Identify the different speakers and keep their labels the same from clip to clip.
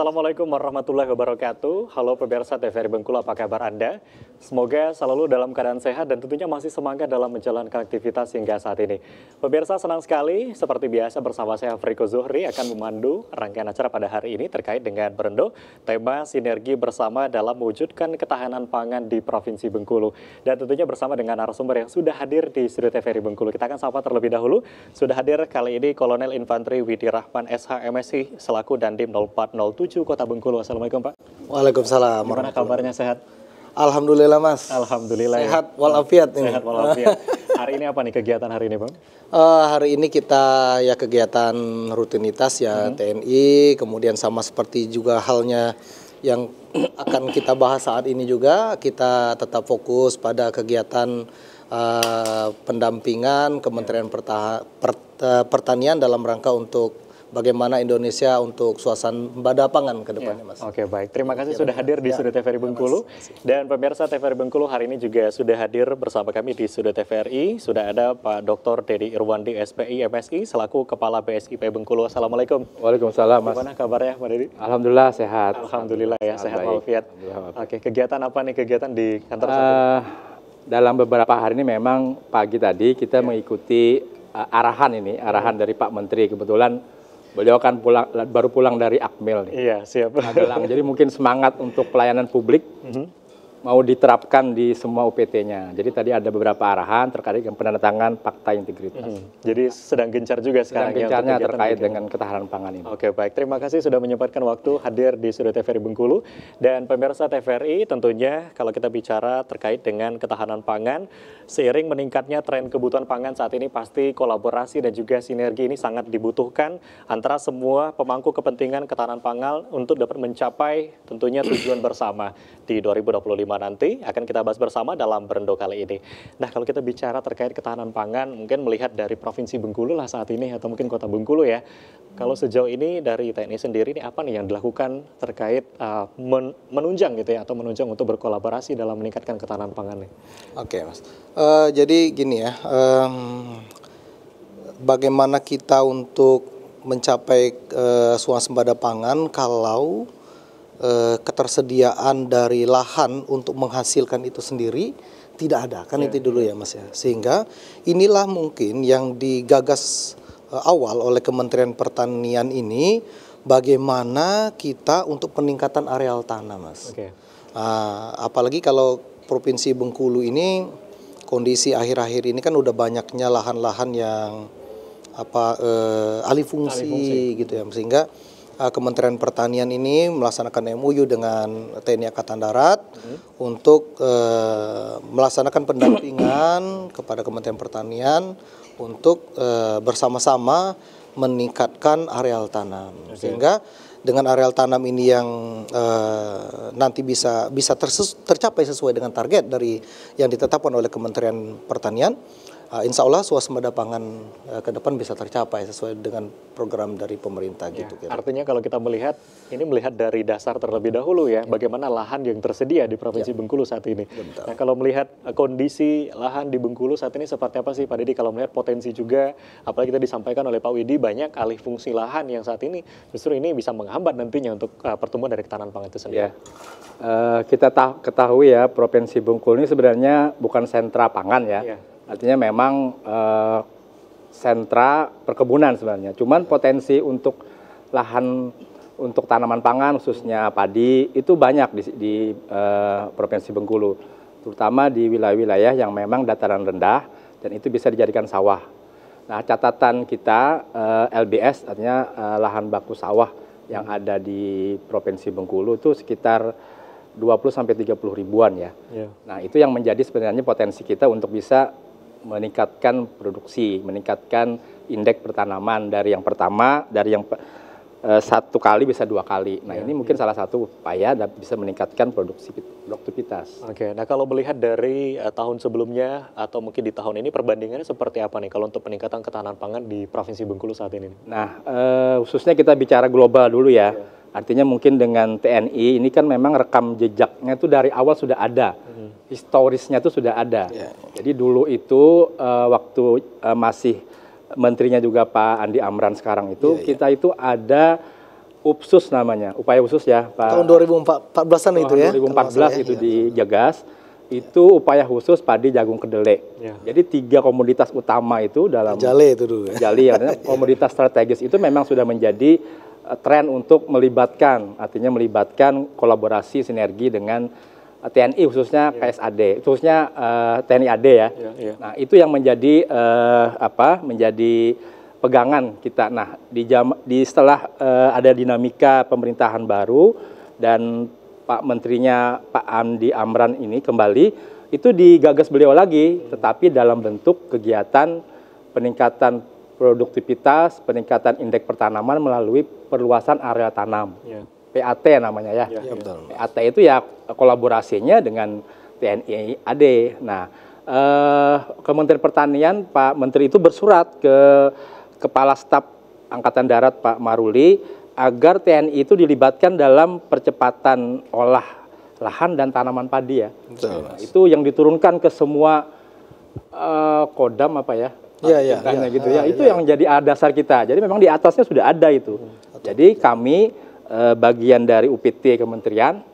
Speaker 1: Assalamualaikum warahmatullahi wabarakatuh. Halo pemirsa TVRI Bengkulu, apa kabar Anda? Semoga selalu dalam keadaan sehat dan tentunya masih semangat dalam menjalankan aktivitas hingga saat ini. Pemirsa senang sekali, seperti biasa bersama saya Friko Zuhri akan memandu rangkaian acara pada hari ini terkait dengan berendo tema sinergi bersama dalam mewujudkan ketahanan pangan di Provinsi Bengkulu. Dan tentunya bersama dengan narasumber yang sudah hadir di studio TVRI Bengkulu. Kita akan sapa terlebih dahulu. Sudah hadir kali ini Kolonel Infanteri Widi Rahman SH selaku Dandim 0407 Lucu, Kota Bengkulu. Assalamualaikum Pak.
Speaker 2: Waalaikumsalam.
Speaker 1: Gimana kabarnya sehat? Alhamdulillah Mas. Alhamdulillah. Ya. Sehat walafiat ini. Sehat walafiat. hari ini
Speaker 2: apa nih kegiatan hari ini Bang? Uh, hari ini kita ya kegiatan rutinitas ya hmm. TNI, kemudian sama seperti juga halnya yang akan kita bahas saat ini juga kita tetap fokus pada kegiatan uh, pendampingan Kementerian Pertahan, Pert, eh, Pertanian dalam rangka untuk bagaimana Indonesia untuk suasana pada pangan ke depannya, ya. Mas. Oke, baik. Terima kasih ya, sudah hadir di ya. Sudut
Speaker 1: TVRI ya, Bengkulu. Ya, Dan pemirsa TVRI Bengkulu hari ini juga sudah hadir bersama kami di Sudut TVRI. Sudah ada Pak Dr. Dedi Irwandi, SPI, MSI, selaku Kepala BSIP Bengkulu.
Speaker 3: Assalamualaikum. Waalaikumsalam, Mas. Gimana
Speaker 1: kabarnya, Pak Dedi?
Speaker 3: Alhamdulillah sehat. Alhamdulillah ya, sehat walafiat.
Speaker 1: Oke, kegiatan apa nih kegiatan di kantor?
Speaker 3: Uh, dalam beberapa hari ini memang pagi tadi kita ya. mengikuti uh, arahan ini, arahan ya. dari Pak Menteri. Kebetulan Beliau kan pulang, baru pulang dari Akmil nih. Iya, siap. Magelang. Jadi mungkin semangat untuk pelayanan publik mm -hmm mau diterapkan di semua UPT-nya. Jadi tadi ada beberapa arahan terkait dengan penandatangan fakta integritas. -hmm. Jadi sedang gencar juga sekarang. Ya gencarnya ya, terkait begini. dengan
Speaker 1: ketahanan pangan ini. Oke baik, terima kasih sudah menyempatkan waktu hadir di studio TVRI Bengkulu. Dan pemirsa TVRI tentunya kalau kita bicara terkait dengan ketahanan pangan, seiring meningkatnya tren kebutuhan pangan saat ini pasti kolaborasi dan juga sinergi ini sangat dibutuhkan antara semua pemangku kepentingan ketahanan pangan untuk dapat mencapai tentunya tujuan bersama di 2025 lima nanti akan kita bahas bersama dalam Berendo kali ini. Nah, kalau kita bicara terkait ketahanan pangan, mungkin melihat dari Provinsi Bengkulu lah saat ini atau mungkin Kota Bengkulu ya. Kalau sejauh ini dari TNI sendiri ini apa nih yang dilakukan terkait uh, men menunjang
Speaker 2: gitu ya atau menunjang untuk berkolaborasi dalam meningkatkan ketahanan pangan nih? Oke, Mas. Uh, jadi gini ya, um, bagaimana kita untuk mencapai uh, suasembada pangan kalau Eh, ketersediaan dari lahan untuk menghasilkan itu sendiri tidak ada kan yeah. itu dulu ya Mas ya. Sehingga inilah mungkin yang digagas eh, awal oleh Kementerian Pertanian ini bagaimana kita untuk peningkatan areal tanah Mas. Okay. Uh, apalagi kalau Provinsi Bengkulu ini kondisi akhir-akhir ini kan udah banyaknya lahan-lahan yang apa eh, alih, fungsi, alih fungsi gitu ya sehingga Eh, Kementerian Pertanian ini melaksanakan MOU dengan TNI Angkatan Darat hmm. untuk uh, melaksanakan pendampingan kepada Kementerian Pertanian untuk uh, bersama-sama meningkatkan areal tanam okay. sehingga dengan areal tanam ini yang uh, nanti bisa bisa tercapai sesuai dengan target dari yang ditetapkan oleh Kementerian Pertanian uh, insya Allah swasembada pangan eh, ke depan bisa tercapai sesuai dengan program
Speaker 1: dari pemerintah ya, gitu. Kira. Artinya kalau kita melihat ini melihat dari dasar terlebih dahulu ya, ya. bagaimana lahan yang tersedia di provinsi ya. Bengkulu saat ini. Nah kalau melihat eh, kondisi lahan di Bengkulu saat ini seperti apa sih Pak Didi? Kalau melihat potensi juga, apalagi kita disampaikan oleh Pak Widi banyak alih fungsi lahan yang saat ini justru ini bisa menghambat nantinya untuk uh, pertumbuhan dari ketahanan pangan itu sendiri. Ya.
Speaker 3: Uh, kita ketahui ya provinsi Bengkulu ini sebenarnya bukan sentra pangan ya. ya Artinya memang eh, sentra perkebunan sebenarnya. Cuman potensi untuk lahan untuk tanaman pangan khususnya padi itu banyak di, di eh, Provinsi Bengkulu, terutama di wilayah-wilayah yang memang dataran rendah dan itu bisa dijadikan sawah. Nah, catatan kita eh, LBS artinya lahan baku sawah yang ada di Provinsi Bengkulu itu sekitar 20 sampai 30 ribuan ya. Yeah. Nah, itu yang menjadi sebenarnya potensi kita untuk bisa meningkatkan produksi, meningkatkan indeks pertanaman dari yang pertama, dari yang eh, satu kali bisa dua kali. Nah ya, ini mungkin ya. salah satu upaya dan bisa meningkatkan produksi produktivitas. Oke, nah kalau melihat dari uh, tahun sebelumnya atau mungkin di
Speaker 1: tahun ini perbandingannya seperti apa nih kalau untuk peningkatan ketahanan pangan di Provinsi Bengkulu saat ini?
Speaker 3: Nah eh, khususnya kita bicara global dulu ya. ya Artinya mungkin dengan TNI ini kan memang rekam jejaknya itu dari awal sudah ada, hmm. historisnya itu sudah ada. Ya. Jadi dulu itu eh, waktu eh, masih menterinya juga Pak Andi Amran sekarang itu yeah, ya. kita itu ada Upsus namanya, upaya khusus ya Pak. Tahun
Speaker 2: 2014-an itu ya. 2014 itu ya.
Speaker 3: di ya. Jagas itu upaya khusus padi jagung kedelai. Ya. Jadi tiga komoditas utama itu dalam jale itu dulu. Ya. Jale ya, komoditas strategis itu memang sudah menjadi Eh, tren untuk melibatkan, artinya melibatkan kolaborasi sinergi dengan eh, TNI khususnya yeah. KSAD, khususnya uh, eh, TNI AD ya. Yeah, yeah. Nah itu yang menjadi uh, apa? Menjadi pegangan kita. Nah di jam di setelah uh, ada dinamika pemerintahan baru dan Pak Menterinya Pak Andi Amran ini kembali itu digagas beliau lagi, tetapi dalam bentuk kegiatan peningkatan produktivitas, peningkatan indeks pertanaman melalui perluasan area tanam. Yeah. PAT namanya ya. Yeah, ya, betul. PAT itu ya kolaborasinya dengan TNI AD. Nah, eh, Kementerian Pertanian Pak Menteri itu bersurat ke Kepala Staf Angkatan Darat Pak Maruli agar TNI itu dilibatkan dalam percepatan olah lahan dan tanaman padi ya. Betul. itu yang diturunkan ke semua uh, kodam apa ya? ya, ya, ya. gitu ya. Ah, itu iya, yang iya. jadi dasar kita. Jadi memang di atasnya sudah ada itu. Hmm, jadi kami eh, bagian dari UPT Kementerian,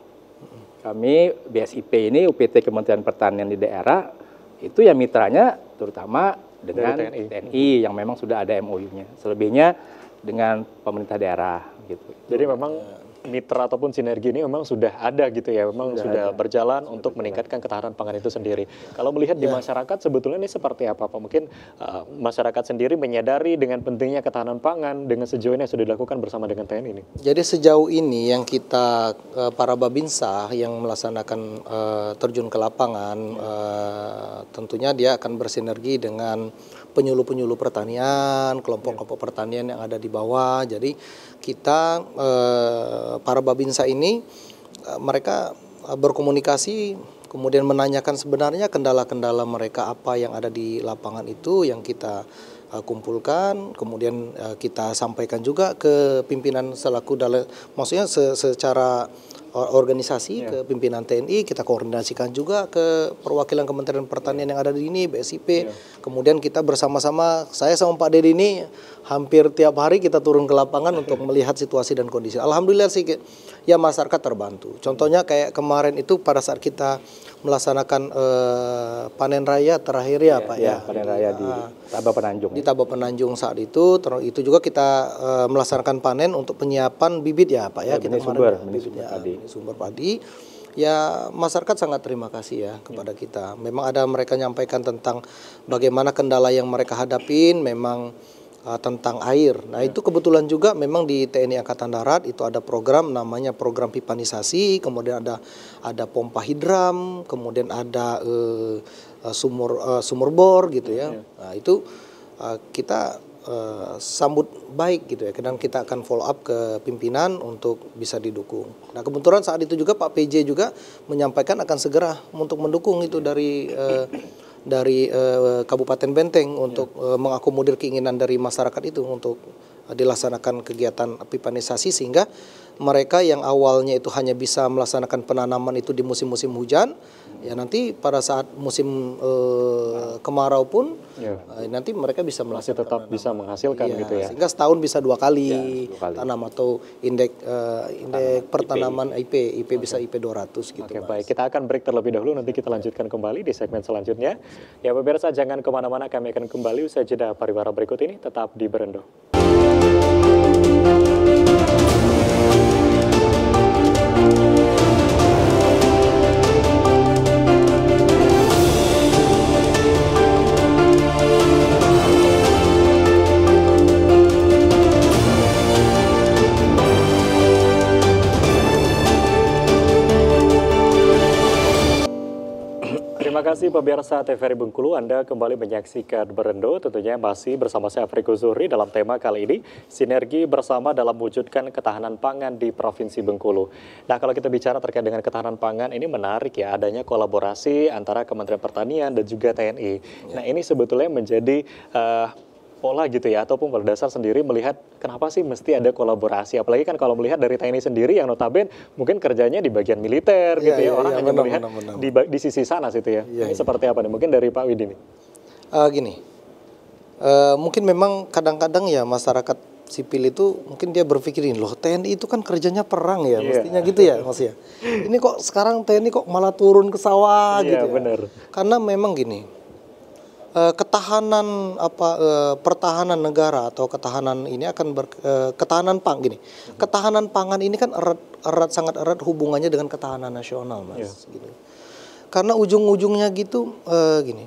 Speaker 3: kami BSIP ini UPT Kementerian Pertanian di daerah itu ya mitranya terutama dengan TNI. TNI yang memang sudah ada MOU-nya. Selebihnya dengan pemerintah daerah gitu. Jadi memang ya mitra ataupun sinergi ini memang sudah ada gitu ya,
Speaker 1: memang sudah, sudah berjalan sudah untuk meningkatkan ketahanan pangan itu sendiri. Kalau melihat ya. di masyarakat sebetulnya ini seperti apa Pak? Mungkin uh, masyarakat sendiri menyadari dengan pentingnya ketahanan pangan dengan sejauh ini yang sudah dilakukan bersama dengan TNI ini.
Speaker 2: Jadi sejauh ini yang kita uh, para babinsa yang melaksanakan uh, terjun ke lapangan uh, tentunya dia akan bersinergi dengan penyuluh-penyuluh pertanian, kelompok-kelompok pertanian yang ada di bawah. Jadi kita eh, para babinsa ini eh, mereka eh, berkomunikasi kemudian menanyakan sebenarnya kendala-kendala mereka apa yang ada di lapangan itu yang kita kumpulkan, kemudian kita sampaikan juga ke pimpinan selaku dalam, maksudnya secara organisasi ya. ke pimpinan TNI, kita koordinasikan juga ke perwakilan Kementerian Pertanian ya. yang ada di sini, BSIP, ya. Kemudian kita bersama-sama, saya sama Pak Deddy ini hampir tiap hari kita turun ke lapangan untuk melihat situasi dan kondisi. Alhamdulillah sih ya masyarakat terbantu. Contohnya kayak kemarin itu pada saat kita melaksanakan eh, panen raya terakhir ya, ya Pak ya. ya. Panen raya di nah, Penanjung. Ya. Di Taba Penanjung saat itu, terus itu juga kita eh, melaksanakan panen untuk penyiapan bibit ya Pak ya. ya kita benih kemarin, sumber, ya, benih ya, sumber padi. Sumber padi ya masyarakat sangat terima kasih ya kepada kita. Memang ada mereka nyampaikan tentang bagaimana kendala yang mereka hadapin, memang uh, tentang air. Nah itu kebetulan juga memang di TNI Angkatan Darat itu ada program namanya program pipanisasi, kemudian ada ada pompa hidram, kemudian ada uh, sumur uh, sumur bor gitu ya. ya. Nah itu uh, kita Eh, sambut baik gitu ya. Dan kita akan follow up ke pimpinan untuk bisa didukung. Nah kebetulan saat itu juga Pak PJ juga menyampaikan akan segera untuk mendukung itu dari uh, dari uh, Kabupaten Benteng untuk ya. uh, mengakomodir keinginan dari masyarakat itu untuk uh, dilaksanakan kegiatan pipanisasi sehingga mereka yang awalnya itu hanya bisa melaksanakan penanaman itu di musim-musim hujan ya nanti pada saat musim eh, kemarau pun ya. Eh, nanti mereka bisa masih tetap tanam. bisa menghasilkan ya, gitu ya sehingga setahun bisa dua kali, ya, dua kali. tanam atau indeks eh, indeks pertanaman IP IP, IP okay. bisa IP 200 gitu
Speaker 1: Oke okay, baik kita akan break terlebih dahulu nanti kita lanjutkan kembali di segmen selanjutnya ya pemirsa jangan kemana-mana kami akan kembali usai jeda pariwara berikut ini tetap di Berendo. kasih pemirsa TVRI Bengkulu. Anda kembali menyaksikan Berendo. Tentunya masih bersama saya Afriko Zuri dalam tema kali ini, sinergi bersama dalam mewujudkan ketahanan pangan di Provinsi Bengkulu. Nah, kalau kita bicara terkait dengan ketahanan pangan, ini menarik ya, adanya kolaborasi antara Kementerian Pertanian dan juga TNI. Nah, ini sebetulnya menjadi uh, pola gitu ya ataupun pada dasar sendiri melihat kenapa sih mesti ada kolaborasi apalagi kan kalau melihat dari TNI sendiri yang notabene mungkin kerjanya di bagian militer iya, gitu ya iya, orang iya, hanya melihat
Speaker 2: Di, sisi sana situ ya ini seperti apa nih mungkin dari Pak Widi nih eh, gini eh, mungkin memang kadang-kadang ya masyarakat sipil itu mungkin dia berpikirin loh TNI itu kan kerjanya perang ya yeah. mestinya gitu ya Mas ya ini kok sekarang TNI kok malah turun ke sawah yeah, gitu ya. bener. karena memang gini Eh, ketahanan apa eh, pertahanan negara atau ketahanan ini akan ber, eh, ketahanan pang gini. Ketahanan pangan ini kan erat, erat sangat erat hubungannya dengan ketahanan nasional, Mas. Yeah. Gitu. Karena ujung-ujungnya gitu gini.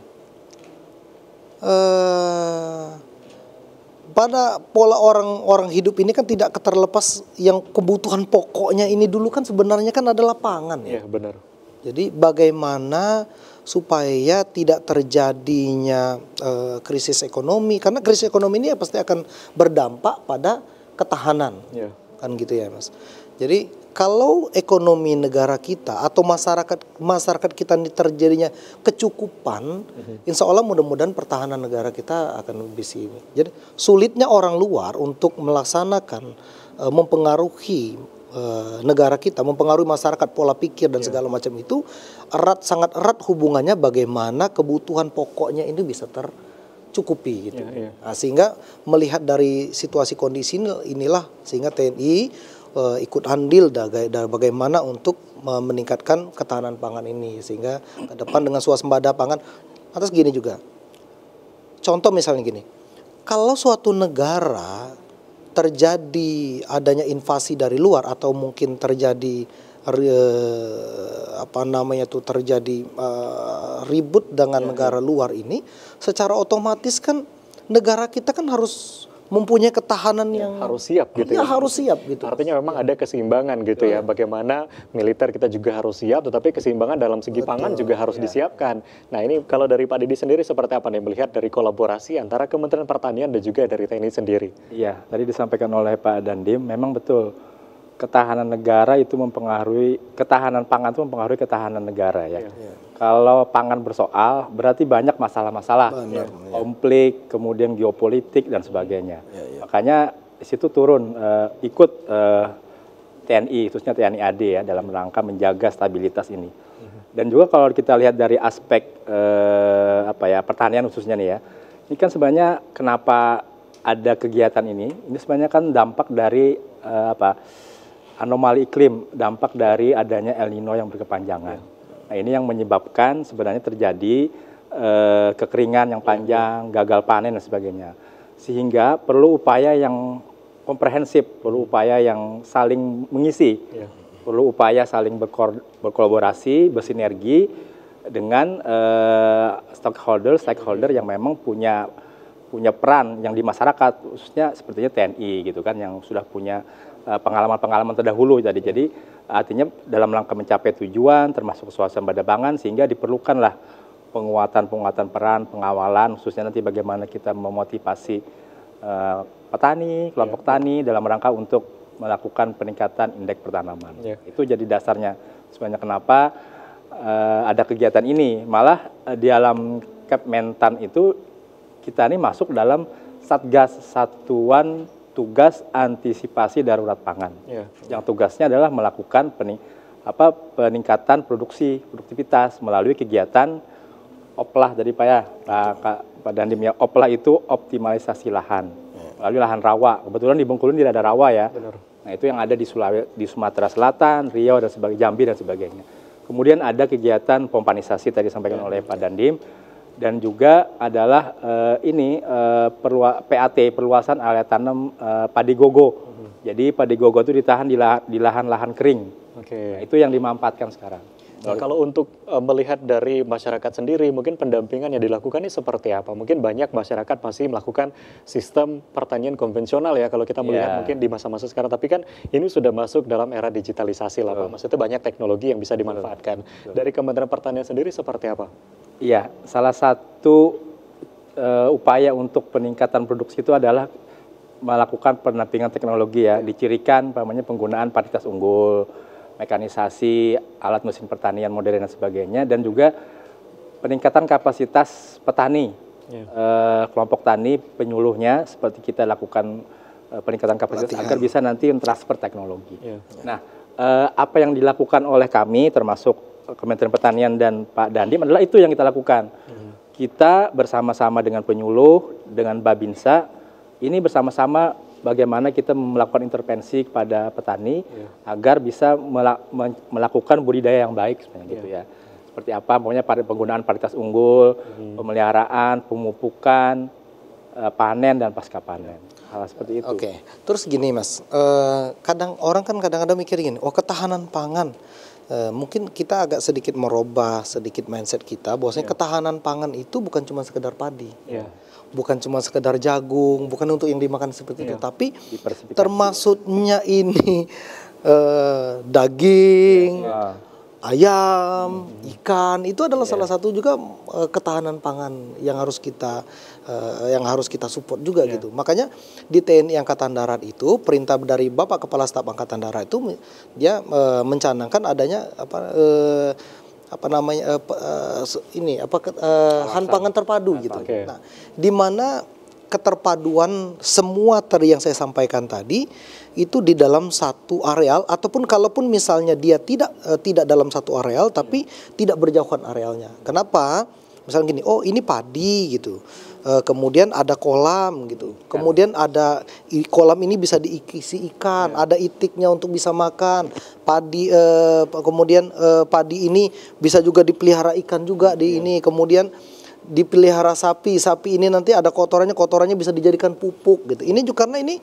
Speaker 2: pada pola orang-orang hidup ini kan tidak keterlepas yang kebutuhan pokoknya ini dulu kan sebenarnya kan adalah pangan ya. yeah, benar. Jadi bagaimana supaya tidak terjadinya uh, krisis ekonomi karena krisis ekonomi ini ya pasti akan berdampak pada ketahanan yeah. kan gitu ya mas jadi kalau ekonomi negara kita atau masyarakat masyarakat kita ini terjadinya kecukupan mm-hmm. insya Allah mudah-mudahan pertahanan negara kita akan lebih sini jadi sulitnya orang luar untuk melaksanakan uh, mempengaruhi Eh, negara kita, mempengaruhi masyarakat pola pikir dan yeah. segala macam itu erat sangat erat hubungannya bagaimana kebutuhan pokoknya ini bisa tercukupi gitu. Yeah, yeah. Nah, sehingga melihat dari situasi kondisi inilah sehingga TNI uh, eh, ikut andil dari bagaimana untuk meningkatkan ketahanan pangan ini sehingga ke depan dengan suasembada pangan atas gini juga. Contoh misalnya gini. Kalau suatu negara terjadi adanya invasi dari luar atau mungkin terjadi apa namanya itu terjadi eh, ribut dengan ya, ya. negara luar ini secara otomatis kan negara kita kan harus mempunyai ketahanan ya, yang harus siap gitu
Speaker 1: iya, ya. harus siap gitu. Artinya memang iya. ada keseimbangan gitu ya. ya. Bagaimana militer kita juga harus siap tetapi keseimbangan dalam segi Betul. pangan juga harus ya. disiapkan. Nah, ini kalau dari Pak Didi sendiri seperti apa nih melihat
Speaker 3: dari kolaborasi antara Kementerian Pertanian dan juga dari TNI sendiri? Iya, tadi disampaikan oleh Pak Dandim memang betul ketahanan negara itu mempengaruhi ketahanan pangan itu mempengaruhi ketahanan negara ya. Yeah. Iya. Kalau pangan bersoal berarti banyak masalah-masalah, yeah. Iya. Iya. konflik, kemudian geopolitik dan sebagainya. Yeah, yeah. Makanya situ turun uh, ikut uh, eh, TNI khususnya TNI AD ya dalam rangka menjaga stabilitas ini. Mhm. Dan juga kalau kita lihat dari aspek eh, apa ya pertanian khususnya nih ya, ini kan sebenarnya kenapa ada kegiatan ini? Ini sebenarnya kan dampak dari eh, apa anomali iklim dampak dari adanya El Nino yang berkepanjangan. Ya. Nah, ini yang menyebabkan sebenarnya terjadi eh, kekeringan yang panjang, gagal panen dan sebagainya. Sehingga perlu upaya yang komprehensif, perlu upaya yang saling mengisi, ya. perlu upaya saling berkolaborasi, bersinergi dengan eh, stakeholder stakeholder yang memang punya punya peran yang di masyarakat khususnya sepertinya TNI gitu kan yang sudah punya Eh, pengalaman-pengalaman terdahulu tadi. Iya. Jadi artinya dalam langkah mencapai tujuan termasuk suasana bangan sehingga diperlukanlah penguatan-penguatan peran, pengawalan khususnya nanti bagaimana kita memotivasi uh, petani, iya, kelompok petani tani dalam rangka untuk melakukan peningkatan indeks pertanaman. Ya. Itu jadi dasarnya sebenarnya kenapa uh, ada kegiatan ini. Malah uh, di dalam Kepmentan itu kita ini masuk dalam Satgas Satuan tugas antisipasi darurat pangan. Yeah. Yang tugasnya adalah melakukan pening, apa, peningkatan produksi produktivitas melalui kegiatan oplah dari Pak ya. Nah, Pak Dandim ya, oplah itu optimalisasi lahan. Yeah. Melalui lahan rawa. Kebetulan di Bengkulu tidak ada rawa ya. Benar. Nah, itu yang ada di di Sumatera Selatan, Riau dan sebagainya, Jambi dan sebagainya. Kemudian ada kegiatan pompanisasi tadi disampaikan yeah. oleh Pak Dandim dan juga adalah uh, ini uh, eh, perlu PAT perluasan area tanam uh, padi gogo. Mhm. Jadi padi gogo itu ditahan di, lahan-lahan kering. Okay. Nah, itu yang dimampatkan sekarang.
Speaker 1: Nah, kalau untuk e, melihat dari masyarakat sendiri, mungkin pendampingan yang dilakukan ini seperti apa? Mungkin banyak masyarakat masih melakukan sistem pertanian konvensional ya, kalau kita melihat yeah. mungkin di masa-masa sekarang. Tapi kan ini sudah masuk dalam era digitalisasi lah, Pak. Maksudnya banyak teknologi yang bisa dimanfaatkan. Dari Kementerian Pertanian sendiri seperti apa?
Speaker 3: Iya, salah satu uh, upaya untuk peningkatan produksi itu adalah melakukan pendampingan teknologi ya, iya. dicirikan namanya penggunaan paritas unggul mekanisasi, alat mesin pertanian modern dan sebagainya, dan juga peningkatan kapasitas petani, yeah. eh, kelompok tani penyuluhnya seperti kita lakukan eh, peningkatan kapasitas Pelatihan. agar bisa nanti transfer teknologi. Yeah. Nah, eh, apa yang dilakukan oleh kami termasuk Kementerian Pertanian dan Pak Dandi, adalah itu yang kita lakukan. Mm. Kita bersama-sama dengan penyuluh, dengan Babinsa, ini bersama-sama bagaimana kita melakukan intervensi kepada petani yeah. agar bisa melakukan budidaya yang baik sebenarnya yeah. gitu iya. ya. Seperti apa pokoknya pada penggunaan paritas unggul, hmm. pemeliharaan, pemupukan, eh, panen dan pasca panen. Iya. Hal seperti itu. Oke. Okay.
Speaker 2: Terus gini Mas, eh, kadang orang kan kadang-kadang mikir gini, oh, ketahanan pangan eh, mungkin kita agak sedikit merubah sedikit mindset kita bahwasanya yeah. ketahanan pangan itu bukan cuma sekedar padi. Yeah bukan cuma sekedar jagung, bukan untuk yang dimakan seperti iya. itu, tapi termasuknya ini eh, daging, iya. ayam, hmm. ikan itu adalah iya. salah satu juga eh, ketahanan pangan yang harus kita eh, yang harus kita support juga iya. gitu. Makanya di TNI Angkatan Darat itu perintah dari Bapak Kepala Staf Angkatan Darat itu dia mencanangkan adanya apa apa namanya uh, uh, ini apa uh, eh, han pangan terpadu Alasan. gitu. Okay. Nah, di mana keterpaduan semua tadi yang saya sampaikan tadi itu di dalam satu areal ataupun kalaupun misalnya dia tidak uh, tidak dalam satu areal tapi hmm. tidak berjauhan arealnya. Kenapa? Misalnya gini, oh ini padi gitu Eh, kemudian ada kolam gitu. Kemudian ada kolam ini bisa diisi ikan, iya. ada itiknya untuk bisa makan. Padi eh, kemudian eh, padi ini bisa juga dipelihara ikan juga di iya. ini. Kemudian dipelihara sapi. Sapi ini nanti ada kotorannya, kotorannya bisa dijadikan pupuk gitu. Ini juga karena ini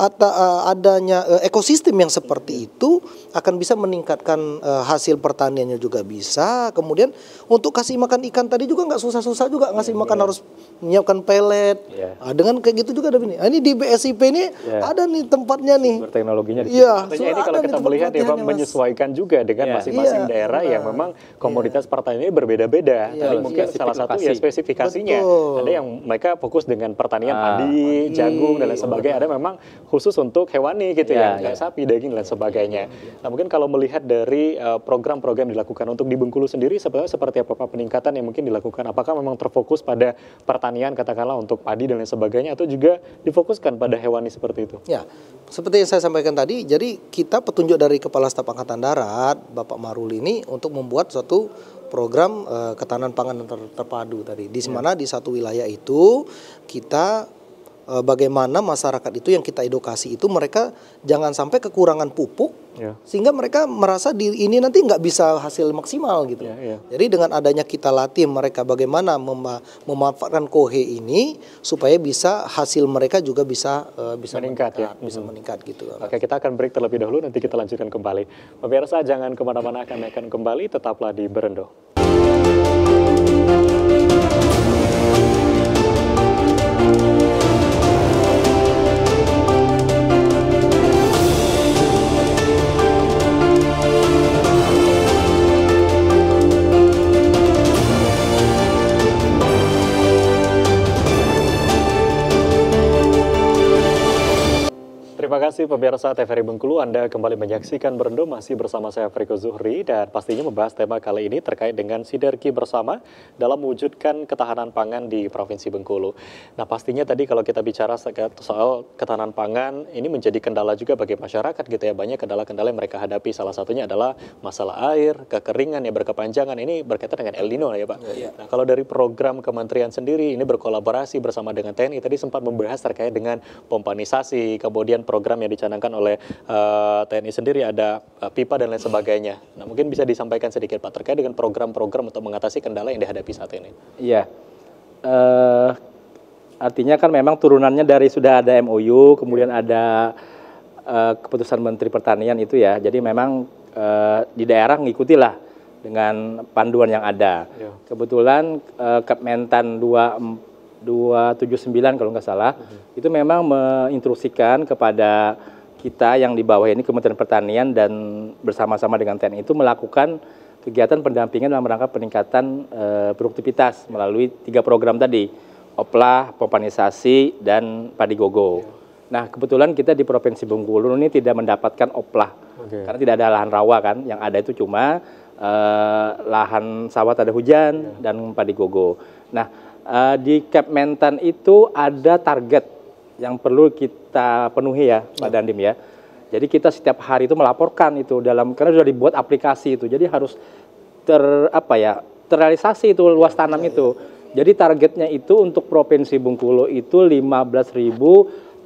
Speaker 2: Eh, adanya eh, ekosistem yang seperti itu akan bisa meningkatkan eh, hasil pertaniannya juga bisa. Kemudian untuk kasih makan ikan tadi juga nggak susah-susah juga ngasih iya, makan iya. harus menyiapkan pelet. Yeah. Iya. dengan kayak gitu juga ada ini. Nah, ini di BSIP ini yeah. ada nih tempatnya nih.
Speaker 1: Teknologinya Iya. yeah, ini kalau kita melihat ya menyesuaikan juga dengan masing-masing yeah. daerah yeah. yang memang komoditas yeah. pertanian ini berbeda-beda. Yeah. Tadi mungkin salah satu ya spesifikasinya. Betul. Ada yang mereka fokus dengan pertanian ah. padi, jagung dan lain sebagainya. Ada memang khusus untuk hewani gitu yeah, ya, kayak iya, yeah. sapi, daging dan sebagainya. Nah mungkin kalau melihat dari eh, program-program uh, dilakukan untuk di Bengkulu sendiri sebenarnya seperti apa Pak peningkatan yang mungkin dilakukan? Apakah memang terfokus pada pertanian
Speaker 2: katakanlah untuk padi dan lain sebagainya atau juga difokuskan pada hewani seperti itu? Ya, seperti yang saya sampaikan tadi, jadi kita petunjuk dari Kepala Staf Angkatan Darat Bapak Marul ini untuk membuat suatu program uh, ketahanan pangan ter terpadu tadi. Di iya. mana yeah. di satu wilayah itu kita Eh, bagaimana masyarakat itu yang kita edukasi itu mereka jangan sampai kekurangan pupuk yeah. sehingga mereka merasa di ini nanti nggak bisa hasil maksimal gitu. Yeah, yeah. Jadi dengan adanya kita latih mereka bagaimana mem memanfaatkan kohe ini supaya bisa hasil mereka juga bisa uh, bisa meningkat, ya. meningkat ya, bisa -hmm. meningkat gitu.
Speaker 1: Oke, kita akan break terlebih dahulu nanti kita lanjutkan kembali. Pemirsa jangan kemana-mana akan akan kembali tetaplah di Berendo. Terima kasih pemirsa TVRI Bengkulu. Anda kembali menyaksikan Berendo masih bersama saya Friko Zuhri dan pastinya membahas tema kali ini terkait dengan sinergi bersama dalam mewujudkan ketahanan pangan di Provinsi Bengkulu. Nah pastinya tadi kalau kita bicara soal ketahanan pangan ini menjadi kendala juga bagi masyarakat gitu ya. Banyak kendala-kendala yang mereka hadapi. Salah satunya adalah masalah air, kekeringan yang berkepanjangan. Ini berkaitan dengan El Nino ya Pak. Ya, ya. Nah kalau dari program kementerian sendiri ini berkolaborasi bersama dengan TNI tadi sempat membahas terkait dengan pompanisasi, kemudian program program yang dicanangkan oleh uh, eh, TNI sendiri ada uh, pipa dan lain sebagainya. Nah, mungkin bisa disampaikan sedikit Pak terkait dengan program-program untuk mengatasi kendala yang dihadapi saat ini.
Speaker 3: Iya. Uh, artinya kan memang turunannya dari sudah ada MOU, kemudian ada uh, keputusan Menteri Pertanian itu ya. Jadi memang uh, di daerah lah dengan panduan yang ada. Ya. Kebetulan uh, Kementan 24 279 kalau nggak salah, hmm. itu memang menginstruksikan kepada kita yang di bawah ini Kementerian Pertanian dan bersama-sama dengan TNI itu melakukan kegiatan pendampingan dalam rangka peningkatan e, produktivitas melalui tiga program tadi, oplah, pompanisasi, dan padi gogo. Iya. Nah, kebetulan kita di Provinsi Bengkulu ini tidak mendapatkan oplah okay. karena tidak ada lahan rawa kan, yang ada itu cuma eh, lahan sawah ada hujan yeah. dan padi gogo. Nah, uh, di Mentan itu ada target yang perlu kita penuhi ya Pak ya. Dandim ya. Jadi kita setiap hari itu melaporkan itu dalam karena sudah dibuat aplikasi itu. Jadi harus ter apa ya terrealisasi itu luas ya, tanam ya, ya, itu. Jadi targetnya itu untuk provinsi Bengkulu itu 15.842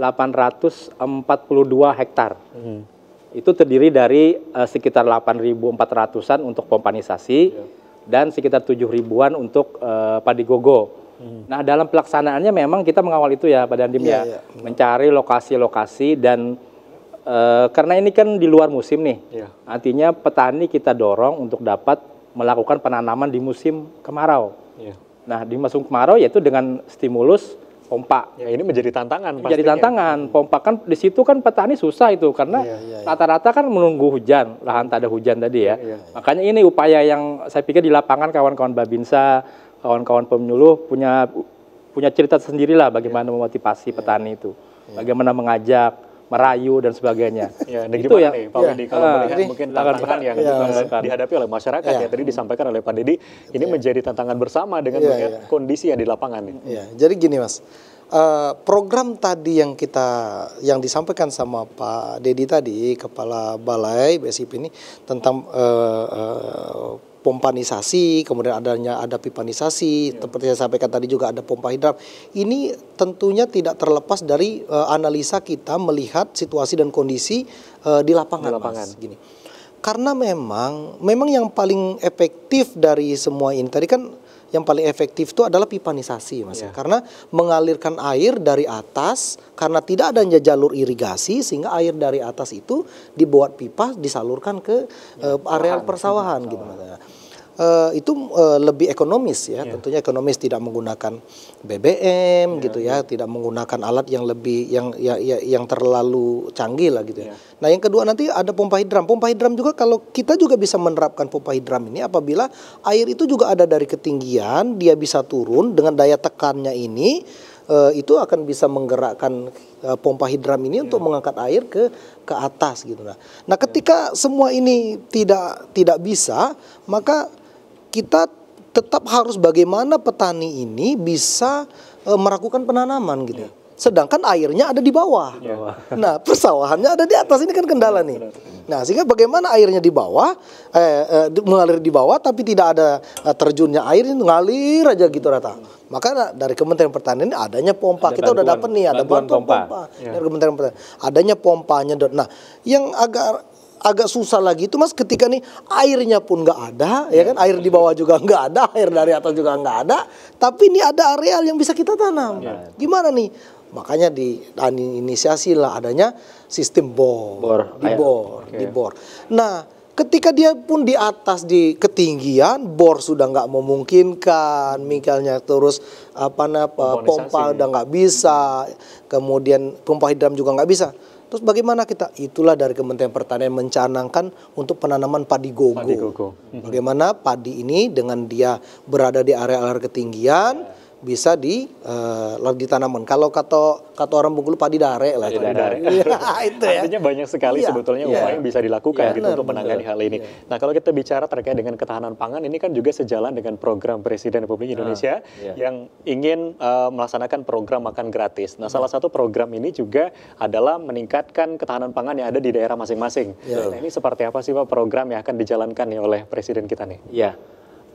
Speaker 3: hektar. Hmm. Itu terdiri dari uh, sekitar 8.400-an untuk pompanisasi ya. dan sekitar 7 ribuan untuk uh, padi gogo. Hmm. Nah, dalam pelaksanaannya memang kita mengawal itu ya, Pak Dandim yeah, ya, yeah. mencari lokasi-lokasi dan e, karena ini kan di luar musim nih, yeah. artinya petani kita dorong untuk dapat melakukan penanaman di musim kemarau. Yeah. Nah, di musim kemarau yaitu dengan stimulus pompa. Ya, ini menjadi tantangan. Menjadi pastinya. tantangan. Hmm. Pompa kan di situ kan petani susah itu karena iya, iya, iya. rata-rata kan menunggu hujan, lahan tak ada hujan tadi ya. Makanya ini upaya yang saya pikir di lapangan kawan-kawan Babinsa kawan-kawan penyuluh punya punya cerita sendirilah bagaimana yeah. memotivasi yeah. petani itu, yeah. bagaimana mengajak, merayu dan sebagainya. Yeah,
Speaker 1: dan itu ya, Pak ya. kalau uh, melihat mungkin tantangan yang yeah. ya. dihadapi oleh masyarakat ya. ya tadi iya. disampaikan oleh Pak Dedi, ini yeah. menjadi tantangan bersama dengan yeah, iya, yeah. kondisi yang di lapangan. Yeah. Iya, jadi gini
Speaker 2: Mas, uh, program tadi yang kita yang disampaikan sama Pak Dedi tadi, Kepala Balai BSIP ini tentang uh, uh, pompanisasi, kemudian adanya ada pipanisasi, ya. seperti saya sampaikan tadi juga ada pompa hidrap. Ini tentunya tidak terlepas dari uh, analisa kita melihat situasi dan kondisi uh, di lapangan. Di lapangan. Mas. Gini karena memang memang yang paling efektif dari semua ini tadi kan yang paling efektif itu adalah pipanisasi mas yeah. karena mengalirkan air dari atas karena tidak ada jalur irigasi sehingga air dari atas itu dibuat pipa disalurkan ke yeah. Iya, uh, areal persawahan, persawahan gitu mas uh, itu uh, lebih ekonomis ya, yeah. tentunya ekonomis tidak menggunakan BBM yeah. gitu ya, yeah. tidak menggunakan alat yang lebih yang ya, ya, yang terlalu canggih lah gitu ya. Iya. Nah yang kedua nanti ada pompa hidram, pompa hidram juga kalau kita juga bisa menerapkan pompa hidram ini apabila air itu juga ada dari ketinggian, dia bisa turun dengan daya tekannya ini uh, itu akan bisa menggerakkan uh, pompa hidram ini yeah. untuk iya. mengangkat air ke ke atas gitu nah. Nah, ketika yeah. semua ini tidak tidak bisa, maka kita tetap harus bagaimana petani ini bisa e, melakukan penanaman gitu. Yeah. Ya. Sedangkan airnya ada di bawah. Di bawah. Nah, persawahannya ada di atas. Ini kan kendala nih. Nah, sehingga bagaimana airnya di bawah eh, eh, mengalir di bawah tapi tidak ada eh, terjunnya air ngalir aja gitu rata. Hmm. Maka dari Kementerian Pertanian ini adanya pompa. Ada Kita bantuan, udah dapat nih ada bantuan, bantuan pompa. pompa. Ya. Dari Kementerian Pertanian adanya pompanya. Nah, yang agak agak susah lagi itu mas ketika nih airnya pun nggak ada ya kan air di bawah juga nggak ada air dari atas juga nggak ada tapi ini ada areal yang bisa kita tanam iya. gimana nih makanya di inisiasi lah adanya sistem bor, bor. di bor okay. di bor nah ketika dia pun di atas di ketinggian bor sudah nggak memungkinkan misalnya terus apa napa pompa udah nggak bisa kemudian pompa hidram juga nggak bisa Terus bagaimana kita? Itulah dari Kementerian Pertanian mencanangkan untuk penanaman padi gogo. Padi gogo. Mhm. Bagaimana padi ini dengan dia berada di area-area ketinggian, ya bisa di eh, uh, ditanamkan. Kalau kata kata orang Bengkulu padi dare lah. Padi dare. ya, itu ya. Artinya
Speaker 1: banyak sekali ya. sebetulnya iya. upaya yang bisa dilakukan ya, gitu untuk menangani bener. hal ini. Ya. Nah, kalau kita bicara terkait dengan ketahanan pangan ini kan juga sejalan dengan program Presiden Republik ah, Indonesia ya. yang ingin uh, melaksanakan program makan gratis. Nah, salah satu program ini juga adalah meningkatkan ketahanan pangan yang ada di daerah masing-masing. Ya. Nah, ini seperti apa sih Pak program yang akan dijalankan nih oleh presiden kita nih?
Speaker 3: Iya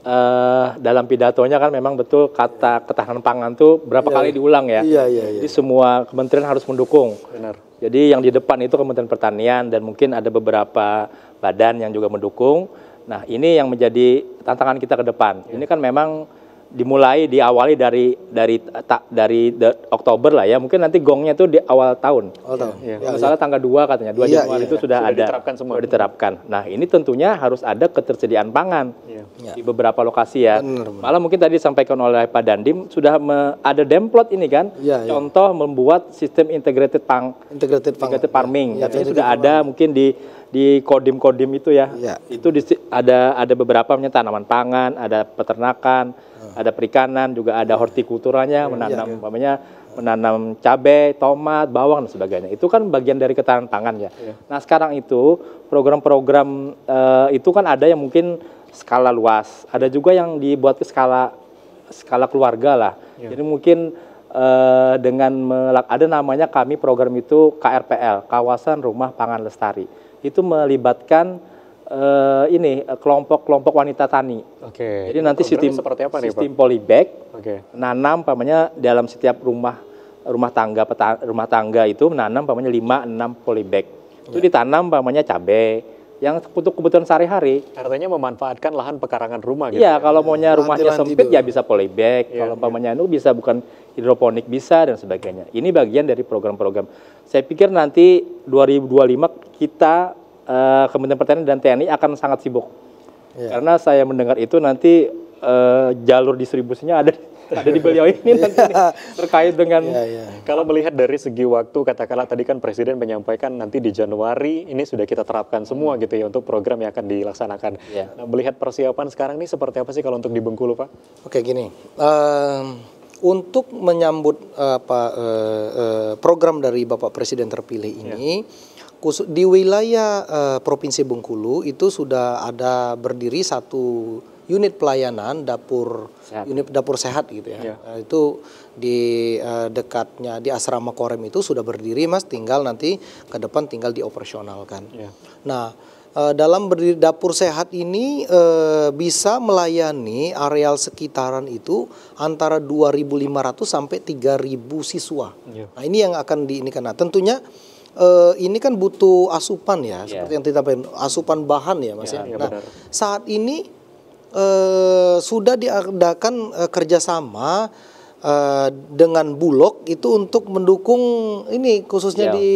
Speaker 3: uh, dalam pidatonya kan memang betul kata ketahanan pangan tuh berapa ya, kali diulang ya. Iya, iya, iya. Jadi semua kementerian harus mendukung. Benar. Jadi yang di depan itu Kementerian Pertanian dan mungkin ada beberapa badan yang juga mendukung. Nah, ini yang menjadi tantangan kita ke depan. Ya. Ini kan memang dimulai diawali dari dari tak dari the, Oktober lah ya mungkin nanti gongnya itu di awal tahun.
Speaker 2: Awal tahun. Iya, ya, ya, misalnya ya.
Speaker 3: tanggal 2 katanya 2 ya, Januari ya. itu sudah, sudah ada diterapkan semua. Sudah diterapkan. Nah, ini tentunya harus ada ketersediaan pangan ya. di beberapa lokasi ya. Benar, benar. Malah mungkin tadi disampaikan oleh Pak Dandim sudah me, ada demplot ini kan. Ya, ya. Contoh membuat sistem integrated
Speaker 2: pang integrated,
Speaker 3: pang, farming. Ya, ya, sudah ada mungkin di di kodim-kodim itu ya. ya. Itu di, ada ada beberapa punya tanaman pangan, ada peternakan ada perikanan, juga ada hortikulturanya, iya, menanam iya. umpamanya menanam cabai, tomat, bawang dan sebagainya. Itu kan bagian dari ketahanan pangan ya. Iya. Nah, sekarang itu program-program uh, itu kan ada yang mungkin skala luas, ada juga yang dibuat ke skala skala keluarga lah. Jadi mungkin uh, dengan ada namanya kami program itu KRPL, Kawasan Rumah Pangan Lestari. Itu melibatkan uh, ini eh, kelompok-kelompok wanita tani. Oke.
Speaker 1: Okay. Jadi nanti sistem seperti apa nih, sistem
Speaker 3: polybag. Oke. Okay. Nanam pamannya dalam setiap rumah rumah tangga peta, rumah tangga itu menanam pamannya lima enam polybag. Itu Itu ditanam pamannya cabai yang untuk kebutuhan sehari-hari. Artinya memanfaatkan lahan pekarangan rumah gitu. Iya, ya? kalau maunya rumahnya Lanti sempit ya bisa polybag, Yeah, kalau yeah. itu anu bisa bukan hidroponik bisa dan sebagainya. Ini bagian dari program-program. Saya pikir nanti 2025 kita uh, Kementerian Pertanian dan TNI akan sangat sibuk. Yeah. Karena saya mendengar itu nanti uh, jalur distribusinya ada ada di beliau ini nanti iya.
Speaker 1: terkait dengan yeah, yeah. kalau melihat dari segi waktu katakanlah tadi kan presiden menyampaikan nanti di Januari ini sudah kita terapkan semua gitu ya untuk program yang akan dilaksanakan. Yeah. Nah, melihat persiapan sekarang ini seperti apa sih kalau untuk di Bengkulu Pak? Oke okay, gini.
Speaker 2: Um, untuk menyambut eh, apa eh, eh, program dari Bapak Presiden terpilih iya. ini di wilayah uh, Provinsi Bengkulu itu sudah ada berdiri satu unit pelayanan dapur sehat. unit dapur sehat gitu ya. ya. Uh, itu di uh, dekatnya di asrama Korem itu sudah berdiri Mas, tinggal nanti ke depan tinggal dioperasionalkan. Ya. Nah, uh, dalam berdiri dapur sehat ini uh, bisa melayani areal sekitaran itu antara 2.500 sampai 3.000 siswa. Yeah. Nah, ini yang akan diinikan. Nah, tentunya uh, ini kan butuh asupan ya, yeah. seperti yang ditambahin asupan bahan ya mas yeah, ya. Nah saat ini uh, sudah diadakan uh, kerjasama uh, dengan Bulog itu untuk mendukung ini khususnya ya. di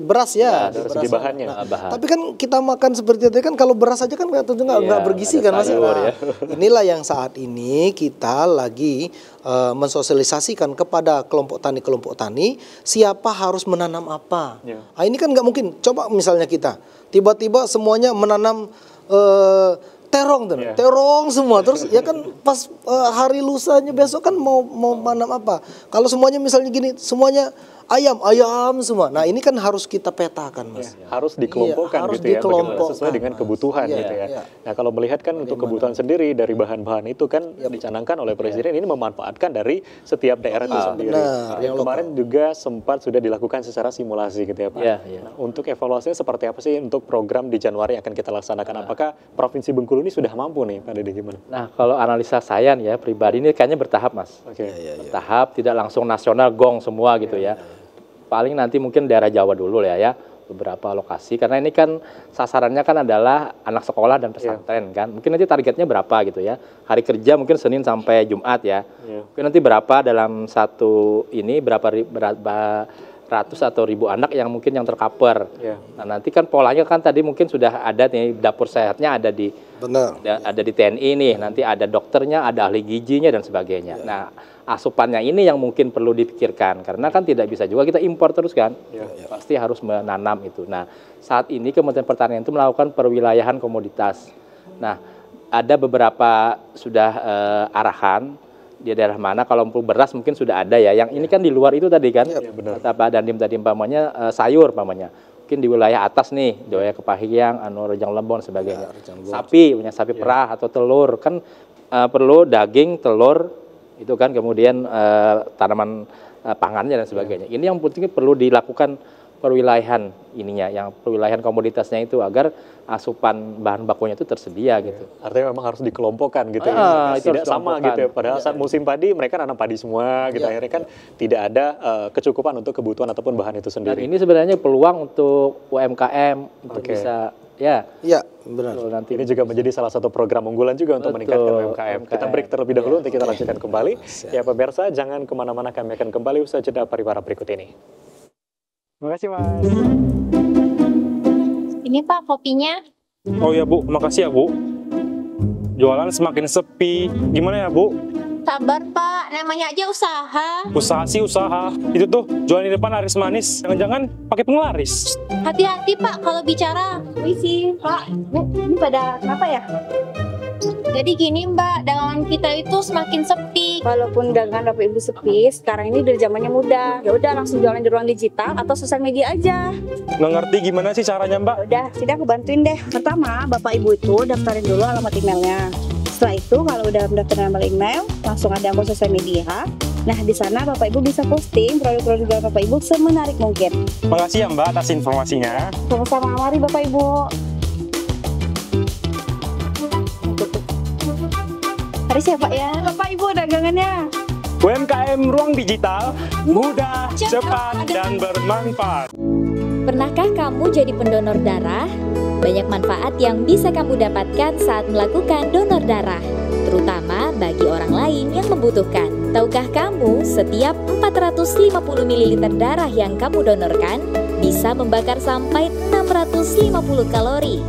Speaker 2: beras ya, ya di beras. bahannya. Nah, bahan. Tapi kan kita makan seperti itu kan kalau beras aja kan tentu nggak iya, kan, ya, bergizi kan masih Nah, ya. inilah yang saat ini kita lagi uh, mensosialisasikan kepada kelompok tani kelompok tani siapa harus menanam apa. Ya. Nah, ini kan nggak mungkin. Coba misalnya kita tiba-tiba semuanya menanam uh, terong terong, yeah. terong semua. Terus ya kan pas uh, hari lusanya besok kan mau mau manam apa? Kalau semuanya misalnya gini, semuanya ayam-ayam semua. Nah, ini kan harus kita petakan, Mas. Ya, harus dikelompokkan ya, harus gitu ya, dikelompokkan, ya, sesuai dengan kebutuhan ya, gitu ya. ya.
Speaker 1: Nah, kalau melihat kan untuk kebutuhan sendiri dari bahan-bahan itu kan ya, dicanangkan oleh iya. presiden ya. ini memanfaatkan dari setiap daerah ah, itu iya, sendiri. Benar, nah, yang kemarin lokal. juga sempat sudah dilakukan secara simulasi gitu ya, Pak. Ya, ya. Nah, untuk evaluasinya seperti apa sih untuk program di Januari yang akan kita laksanakan? Nah. Apakah Provinsi Bengkulu ini sudah mampu nih, Pak Dede gimana?
Speaker 3: Nah, kalau analisa saya ya pribadi ini kayaknya bertahap, Mas. Oke. Okay. Ya, ya, ya. Bertahap, tidak langsung nasional gong semua gitu iya, ya. ya paling nanti mungkin daerah Jawa dulu ya ya beberapa lokasi karena ini kan sasarannya kan adalah anak sekolah dan iya. pesantren yeah. kan mungkin nanti targetnya berapa gitu ya hari kerja mungkin Senin sampai Jumat ya yeah. mungkin nanti berapa dalam satu ini berapa berapa ratus atau ribu anak yang mungkin yang terkaper. Yeah. Nah nanti kan polanya kan tadi mungkin sudah ada nih dapur sehatnya ada di Benar. Ada, ada di TNI nih, nanti ada dokternya, ada ahli gizinya dan sebagainya. Yeah. Nah asupannya ini yang mungkin perlu dipikirkan karena kan tidak bisa juga kita impor terus kan, yeah. Ya, pasti harus menanam itu. Nah saat ini Kementerian Pertanian itu melakukan perwilayahan komoditas. Nah ada beberapa sudah uh, arahan di daerah mana kalau beras mungkin sudah ada ya yang ini kan di luar itu tadi kan ya, benar. dan Pak tadi umpamanya eh, sayur umpamanya mungkin di wilayah atas nih doya kepahiang Anu Rejang Lembon sebagainya ya, sapi punya sapi ya. perah atau telur kan uh, perlu daging telur itu kan kemudian uh, tanaman uh, pangannya dan sebagainya ya. ini yang penting perlu dilakukan perwilayahan ininya, yang perwilayahan komoditasnya itu agar asupan bahan bakunya itu tersedia iya. gitu. Artinya memang harus dikelompokkan
Speaker 1: gitu ya. ah, ya, tidak sama gitu ya. Padahal ya, saat musim padi mereka nanam padi semua gitu, iya. akhirnya kan ya. tidak ada uh, kecukupan untuk kebutuhan ataupun bahan itu sendiri. Dan ini
Speaker 3: sebenarnya peluang untuk UMKM
Speaker 2: untuk okay. bisa ya. Iya,
Speaker 3: benar. nanti ini juga menjadi salah satu program unggulan juga
Speaker 1: untuk meningkatkan UMKM. UMKM. Kita break terlebih dahulu, ya. nanti kita lanjutkan kembali. Ya pemirsa, jangan kemana-mana, kami akan kembali usaha jeda pariwara berikut ini. Makasih mas. Ini pak kopinya. Oh ya bu, makasih ya bu. Jualan semakin sepi, gimana ya bu? Sabar pak, namanya aja usaha. Usaha sih usaha. Itu tuh jualan di depan laris manis, jangan-jangan pakai penglaris. Hati-hati pak kalau bicara. sih pak, ini pada apa ya? Jadi gini Mbak, dagangan kita itu semakin sepi. Walaupun dagangan Bapak Ibu sepi, sekarang ini dari zamannya muda. Ya udah langsung jualan di ruang digital atau sosial media aja. Nggak ngerti gimana sih caranya
Speaker 3: Mbak? Ya udah, sudah aku bantuin deh. Pertama, Bapak Ibu itu daftarin dulu alamat emailnya. Setelah itu, kalau udah mendaftarin alamat email, langsung ada akun sosial media. Nah, di sana Bapak Ibu bisa posting produk-produk dari Bapak Ibu semenarik mungkin.
Speaker 1: Makasih ya Mbak atas informasinya.
Speaker 3: Sama-sama, mari Bapak Ibu.
Speaker 1: Laris ya Pak ya. Bapak Ibu dagangannya. UMKM Ruang Digital, mudah, cepat, dan bermanfaat. Pernahkah kamu jadi pendonor darah? Banyak manfaat yang bisa kamu dapatkan saat melakukan donor darah, terutama bagi orang lain yang membutuhkan. Tahukah kamu, setiap 450 ml darah yang kamu donorkan bisa membakar sampai 650 kalori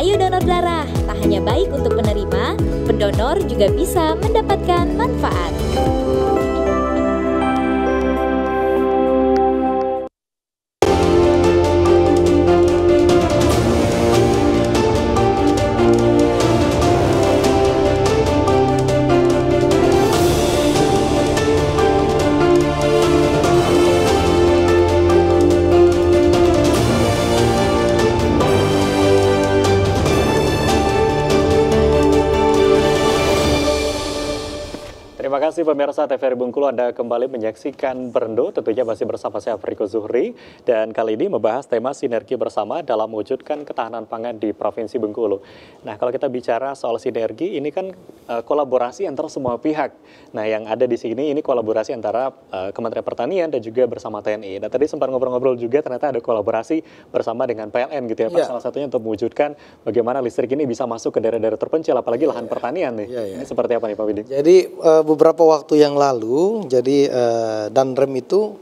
Speaker 1: Ayo Donor Darah, tak hanya baik untuk penerima, pendonor juga bisa mendapatkan manfaat. pemirsa TVRI Bengkulu Anda kembali menyaksikan Berendo tentunya masih bersama saya Afriko Zuhri dan kali ini membahas tema sinergi bersama dalam mewujudkan ketahanan pangan di Provinsi Bengkulu. Nah kalau kita bicara soal sinergi ini kan uh, kolaborasi antara semua pihak. Nah yang ada di sini ini kolaborasi antara uh, Kementerian Pertanian dan juga bersama TNI. Nah tadi sempat ngobrol-ngobrol juga ternyata ada kolaborasi bersama dengan PLN gitu ya Pak. Ya. Salah satunya untuk mewujudkan bagaimana listrik ini bisa masuk ke daerah-daerah terpencil apalagi lahan ya, pertanian nih. Ya, ya. Ini seperti apa nih Pak Widing?
Speaker 2: Jadi uh, beberapa waktu waktu yang lalu, jadi eh, Danrem itu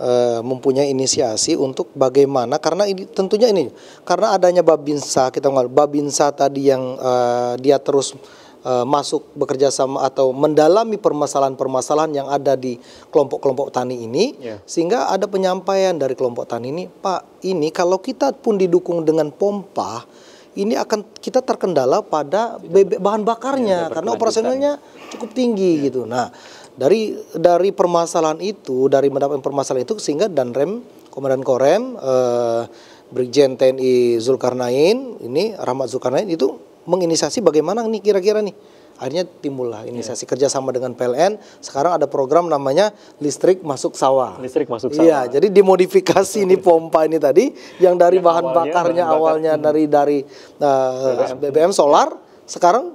Speaker 2: eh, mempunyai inisiasi untuk bagaimana karena ini tentunya ini karena adanya Babinsa kita nggak Babinsa tadi yang eh, dia terus eh, masuk bekerja sama atau mendalami permasalahan-permasalahan yang ada di kelompok-kelompok tani ini yeah. sehingga ada penyampaian dari kelompok tani ini Pak ini kalau kita pun didukung dengan pompa ini akan kita terkendala pada bebek, bahan bakarnya ya, karena operasionalnya cukup tinggi ya. gitu. Nah, dari dari permasalahan itu, dari mendapatkan permasalahan itu sehingga Danrem, Komandan Korem, eh, Brigjen TNI Zulkarnain, ini Rahmat Zulkarnain itu menginisiasi bagaimana nih kira-kira nih akhirnya timbullah inisiasi yeah. kerjasama dengan PLN. Sekarang ada program namanya listrik masuk sawah. Listrik masuk iya, sawah. Iya, jadi dimodifikasi ini pompa ini tadi yang dari yang bahan awalnya, bakarnya bahan awalnya bakar. Hmm. dari dari uh, eh, BBM. BBM solar sekarang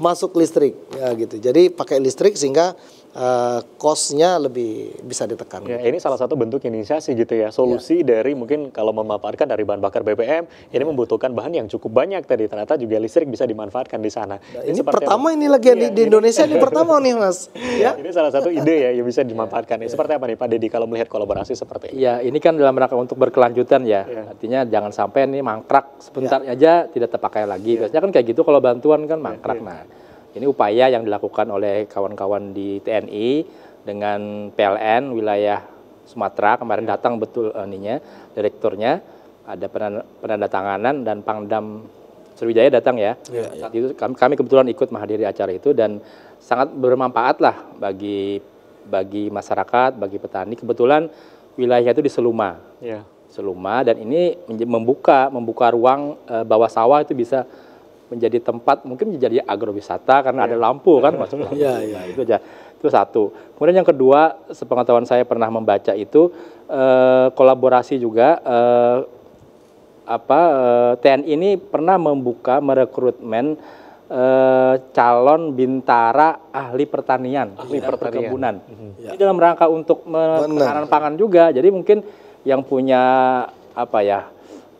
Speaker 2: masuk listrik ya gitu. Jadi pakai listrik sehingga uh, lebih bisa ditekan. Ya, ini salah satu bentuk inisiasi gitu ya, solusi
Speaker 1: ya. dari mungkin kalau memanfaatkan dari bahan bakar BBM, ini ya. membutuhkan bahan yang cukup banyak tadi. Ternyata juga listrik bisa dimanfaatkan di sana. Nah, ini, pertama
Speaker 2: ini lagi ya, di, iya, di Indonesia ini pertama nih mas.
Speaker 1: Iya, ya. Ini salah satu ide ya yang bisa ya. dimanfaatkan. Ya. Seperti apa nih Pak Deddy kalau melihat kolaborasi seperti
Speaker 3: ini? Ya, ini kan dalam rangka untuk berkelanjutan ya. ya. Artinya jangan sampai nih mangkrak sebentar ya. aja tidak terpakai lagi. Ya. Biasanya kan kayak gitu kalau bantuan kan mangkrak. ya. Nah ini upaya yang dilakukan oleh kawan-kawan di TNI dengan PLN wilayah Sumatera kemarin ya. datang betul aninya eh, direkturnya ada penandatanganan dan Pangdam Sriwijaya datang ya. Ya, ya. Saat itu kami, kami kebetulan ikut menghadiri acara itu dan sangat bermanfaat lah bagi bagi masyarakat, bagi petani. Kebetulan wilayah itu di Seluma. Ya. Seluma dan ini membuka membuka ruang e, bawah sawah itu bisa menjadi tempat mungkin menjadi agrowisata karena ya. ada lampu kan iya. masuk lampu. Ya, ya. itu aja. Itu satu. Kemudian yang kedua, sepengetahuan saya pernah membaca itu eh, kolaborasi juga eh, apa eh, TNI ini pernah membuka merekrutmen eh, calon bintara ahli pertanian, ahli ya, perkebunan. Mm Ya. Ini dalam rangka untuk menahan pangan juga. Jadi mungkin yang punya apa ya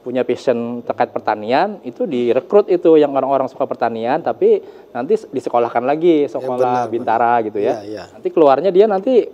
Speaker 3: punya passion terkait pertanian itu direkrut itu yang orang-orang suka pertanian tapi nanti disekolahkan lagi ya, sekolah ya, benar, bintara benar. gitu ya. Ya, ya nanti keluarnya dia nanti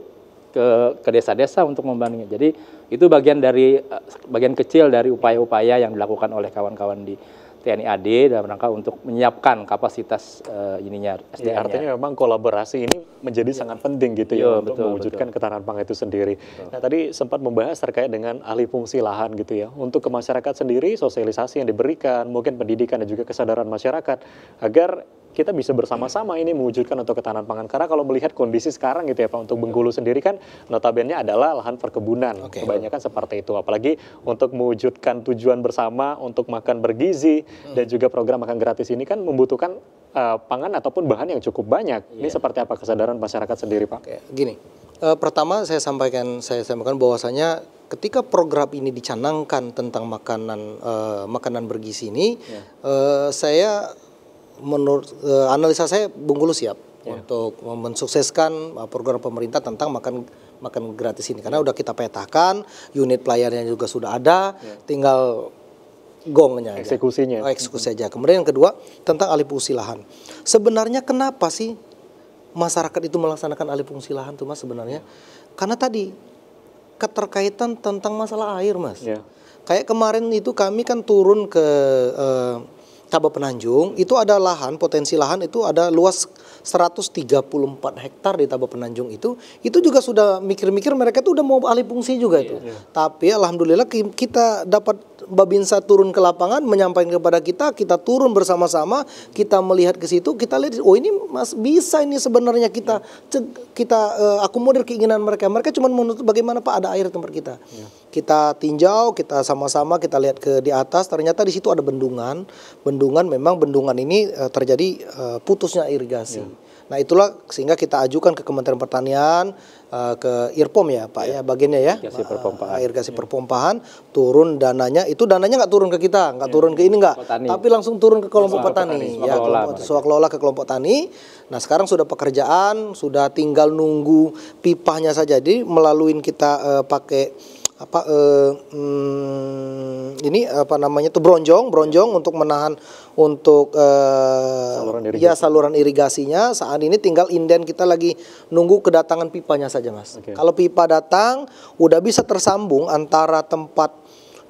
Speaker 3: ke ke desa-desa untuk membangun jadi itu bagian dari eh, bagian kecil dari upaya-upaya yang dilakukan oleh kawan-kawan di TNI AD dalam rangka untuk menyiapkan kapasitas uh, ininya SDM-nya. Ya, artinya memang kolaborasi ini menjadi ya. sangat penting gitu ya, ya untuk mewujudkan betul. ketahanan pangan itu
Speaker 1: sendiri. Betul. Nah tadi sempat membahas terkait dengan alih fungsi lahan gitu ya. Untuk ke masyarakat sendiri sosialisasi yang diberikan, mungkin pendidikan dan juga kesadaran masyarakat agar kita bisa bersama-sama ini mewujudkan untuk ketahanan pangan. Karena kalau melihat kondisi sekarang gitu ya Pak, untuk Bengkulu sendiri kan notabene adalah lahan perkebunan. Okay. Kebanyakan seperti itu. Apalagi untuk mewujudkan tujuan bersama untuk makan bergizi hmm. dan juga program makan gratis ini kan membutuhkan uh, pangan ataupun bahan yang cukup banyak. Yeah. Ini iya. seperti apa kesadaran masyarakat sendiri Pak? Okay. Gini,
Speaker 2: uh, pertama saya sampaikan saya sampaikan bahwasanya ketika program ini dicanangkan tentang makanan uh, makanan bergizi ini, yeah. Iya. uh, saya menurut uh, analisa saya Bungkulu siap yeah. untuk mensukseskan eh, program pemerintah tentang makan makan gratis ini karena udah kita petakan unit pelayanannya juga sudah ada yeah. tinggal gongnya eksekusinya Oh, eksekusi mm aja kemudian yang kedua tentang alih fungsi lahan sebenarnya kenapa sih masyarakat itu melaksanakan alih fungsi lahan tuh mas sebenarnya karena tadi keterkaitan tentang masalah air mas yeah. kayak kemarin itu kami kan turun ke uh, Taba Penanjung itu ada lahan potensi lahan itu ada luas 134 hektar di Taba Penanjung itu itu juga sudah mikir-mikir mereka itu udah mau alih fungsi juga iya, itu. yeah. Tapi alhamdulillah kita dapat Babinsa turun ke lapangan menyampaikan kepada kita, kita turun bersama-sama, kita melihat ke situ, kita lihat oh ini Mas bisa ini sebenarnya kita yeah. Iya. kita uh, akomodir keinginan mereka. Mereka cuma menuntut bagaimana Pak ada air tempat kita. Yeah kita tinjau, kita sama-sama kita lihat ke di atas, ternyata di situ ada bendungan. Bendungan memang bendungan ini uh, terjadi uh, putusnya irigasi. Yeah. Nah, itulah sehingga kita ajukan ke Kementerian Pertanian uh, ke IRPOM ya, Pak yeah. ya, bagiannya ya. Irigasi ah, perpompaan. Uh, irigasi yeah. perpompaan turun dananya, itu dananya nggak turun ke kita, nggak yeah. turun ke ini nggak, tapi langsung turun ke kelompok Soal petani, petani. ya, kelompok lola ke kelompok tani. Nah, sekarang sudah pekerjaan, sudah tinggal nunggu pipahnya saja. Jadi melalui kita uh, pakai apa uh, hmm, ini apa namanya itu bronjong bronjong untuk menahan untuk uh, saluran ya saluran irigasinya saat ini tinggal inden kita lagi nunggu kedatangan pipanya saja mas okay. kalau pipa datang udah bisa tersambung antara tempat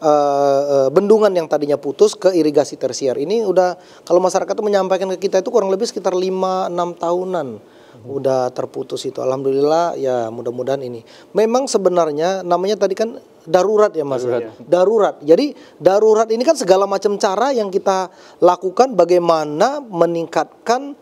Speaker 2: Uh, bendungan yang tadinya putus ke irigasi tersier ini udah kalau masyarakat itu menyampaikan ke kita itu kurang lebih sekitar 5-6 tahunan udah terputus itu alhamdulillah ya mudah-mudahan ini memang sebenarnya namanya tadi kan darurat ya mas darurat. darurat jadi darurat ini kan segala macam cara yang kita lakukan bagaimana meningkatkan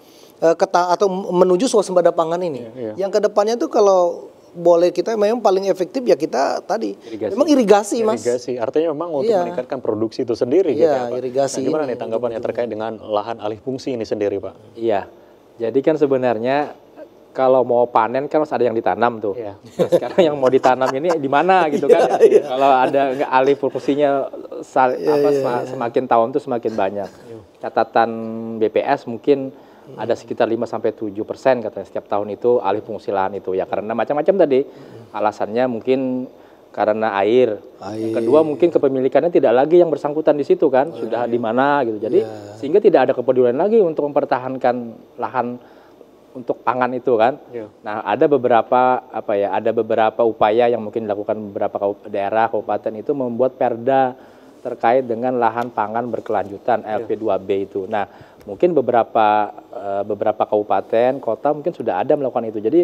Speaker 2: uh, keta atau menuju swasembada pangan ini yeah, yeah. yang kedepannya tuh kalau boleh kita memang paling efektif ya kita tadi irigasi. memang irigasi mas irigasi artinya
Speaker 1: memang untuk iya. meningkatkan produksi itu sendiri gitu iya, gitu ya, nah, irigasi nah, gimana ini, nih tanggapannya betul. terkait dengan lahan alih fungsi ini sendiri pak iya
Speaker 3: jadi kan sebenarnya kalau mau panen kan harus ada yang ditanam tuh. Yeah. Nah, sekarang yang mau ditanam ini di mana gitu kan? Yeah, iya. Kalau ada nggak alih fungsinya sal, yeah, apa, yeah, iya, yeah. semakin tahun tuh semakin banyak. Iya. Catatan BPS mungkin ada sekitar 5 sampai tujuh persen katanya setiap tahun itu alih fungsi lahan itu ya karena macam-macam tadi alasannya mungkin karena air. air. Yang kedua mungkin kepemilikannya tidak lagi yang bersangkutan di situ kan, oh, sudah di mana gitu. Jadi sehingga tidak ada kepedulian lagi untuk mempertahankan lahan untuk pangan itu kan. Yeah. Nah, ada beberapa apa ya, ada beberapa upaya yang mungkin dilakukan beberapa daerah kabupaten itu membuat perda terkait dengan lahan pangan berkelanjutan iya. LP2B itu. Nah, mungkin beberapa eh, beberapa kabupaten, kota mungkin sudah ada melakukan itu. Jadi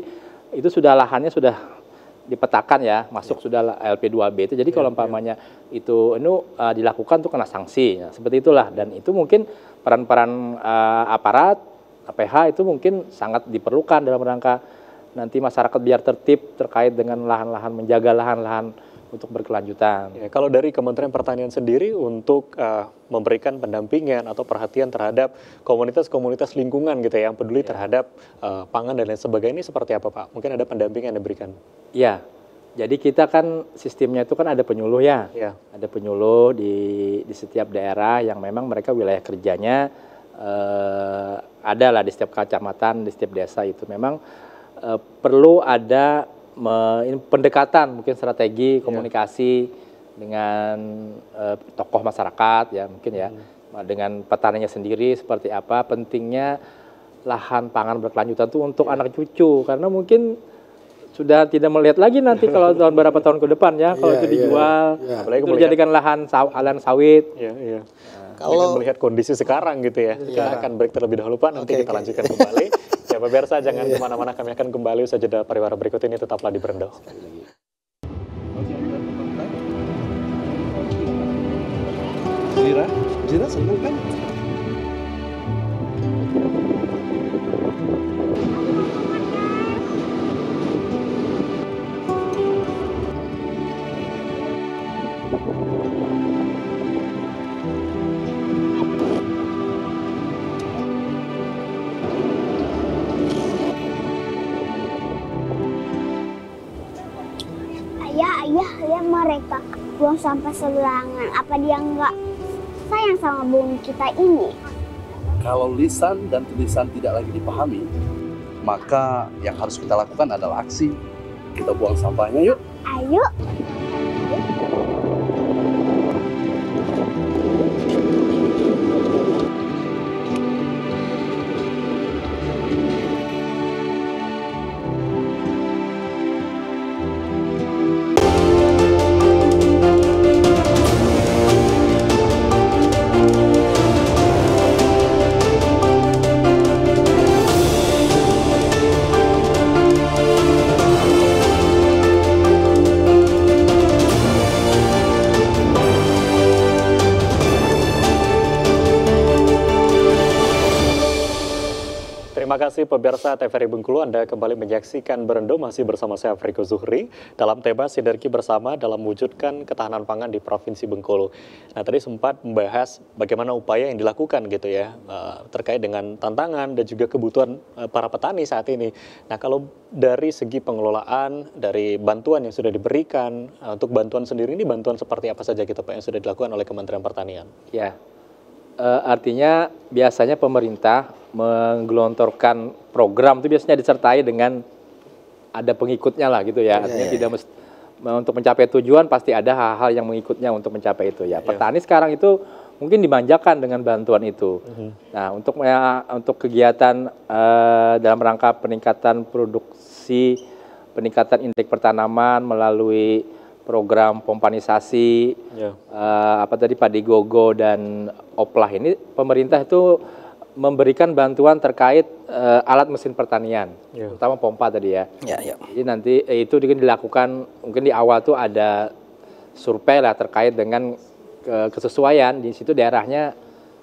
Speaker 3: itu sudah lahannya sudah dipetakan ya, masuk ya. sudah LP2B itu. Jadi ya, kalau iya. umpamanya itu itu anu, uh, eh, dilakukan tuh kena sanksi. Ya. seperti itulah dan itu mungkin peran-peran uh, aparat APH itu mungkin sangat diperlukan dalam rangka nanti masyarakat biar tertib terkait dengan lahan-lahan menjaga lahan-lahan untuk berkelanjutan.
Speaker 1: Ya, kalau dari Kementerian Pertanian sendiri untuk uh, memberikan pendampingan atau perhatian terhadap komunitas-komunitas lingkungan gitu ya yang peduli ya. terhadap uh, pangan dan lain sebagainya ini seperti apa Pak? Mungkin ada pendampingan yang diberikan?
Speaker 3: Ya, jadi kita kan sistemnya itu kan ada penyuluh ya, ya. ada penyuluh di di setiap daerah yang memang mereka wilayah kerjanya uh, ada lah di setiap kecamatan, di setiap desa itu memang uh, perlu ada me, pendekatan mungkin strategi iya. komunikasi ya. dengan uh, tokoh masyarakat ya mungkin ya hmm. dengan petaninya sendiri seperti apa pentingnya lahan pangan berkelanjutan itu untuk ya. anak cucu karena mungkin sudah tidak melihat lagi nanti kalau tahun berapa tahun ke depan ya kalau yeah, itu iya. dijual yeah, yeah. itu dijadikan lahan saw, sawit yeah, iya, yeah kalau melihat kondisi sekarang gitu ya. Iya. Kita akan break terlebih dahulu Pak, nanti okay, kita okay. lanjutkan kembali.
Speaker 1: ya pemirsa jangan iya. kemana-mana, kami akan kembali usaha jeda pariwara berikut ini tetaplah di Berendo.
Speaker 2: Jira, Jira seneng kan?
Speaker 3: buang sampah sembarangan? Apa dia enggak
Speaker 2: sayang sama bumi kita ini? Kalau lisan dan tulisan tidak lagi dipahami, maka yang harus kita lakukan adalah aksi. Kita buang sampahnya yuk.
Speaker 3: Ayo.
Speaker 1: kasih pemirsa TVRI Bengkulu Anda kembali menyaksikan Berendo masih bersama saya Afriko Zuhri dalam tema Sinergi Bersama dalam mewujudkan ketahanan pangan di Provinsi Bengkulu. Nah tadi sempat membahas bagaimana upaya yang dilakukan gitu ya eh, terkait dengan tantangan dan juga kebutuhan eh, para petani saat ini. Nah kalau dari segi pengelolaan, dari bantuan yang sudah diberikan, eh, untuk bantuan sendiri ini bantuan seperti apa saja gitu Pak yang sudah dilakukan oleh Kementerian Pertanian?
Speaker 3: Ya, uh, artinya biasanya pemerintah menggelontorkan program itu biasanya disertai dengan ada pengikutnya lah gitu ya. Iya, artinya yeah. tidak iya. mesti untuk mencapai tujuan pasti ada hal-hal yang mengikutnya untuk mencapai itu ya. Iya. Petani yeah. sekarang itu mungkin dimanjakan dengan bantuan itu. Mm -hmm. Nah, untuk ya, untuk kegiatan uh, dalam rangka peningkatan produksi, peningkatan indeks pertanaman melalui program pompanisasi yeah. Ya. uh, apa tadi padi gogo dan Oplah ini pemerintah itu memberikan bantuan terkait uh, alat mesin pertanian, yeah. terutama pompa tadi ya. Yeah, yeah. Jadi nanti eh, itu dilakukan mungkin di awal tuh ada survei lah terkait dengan ke eh, kesesuaian di situ daerahnya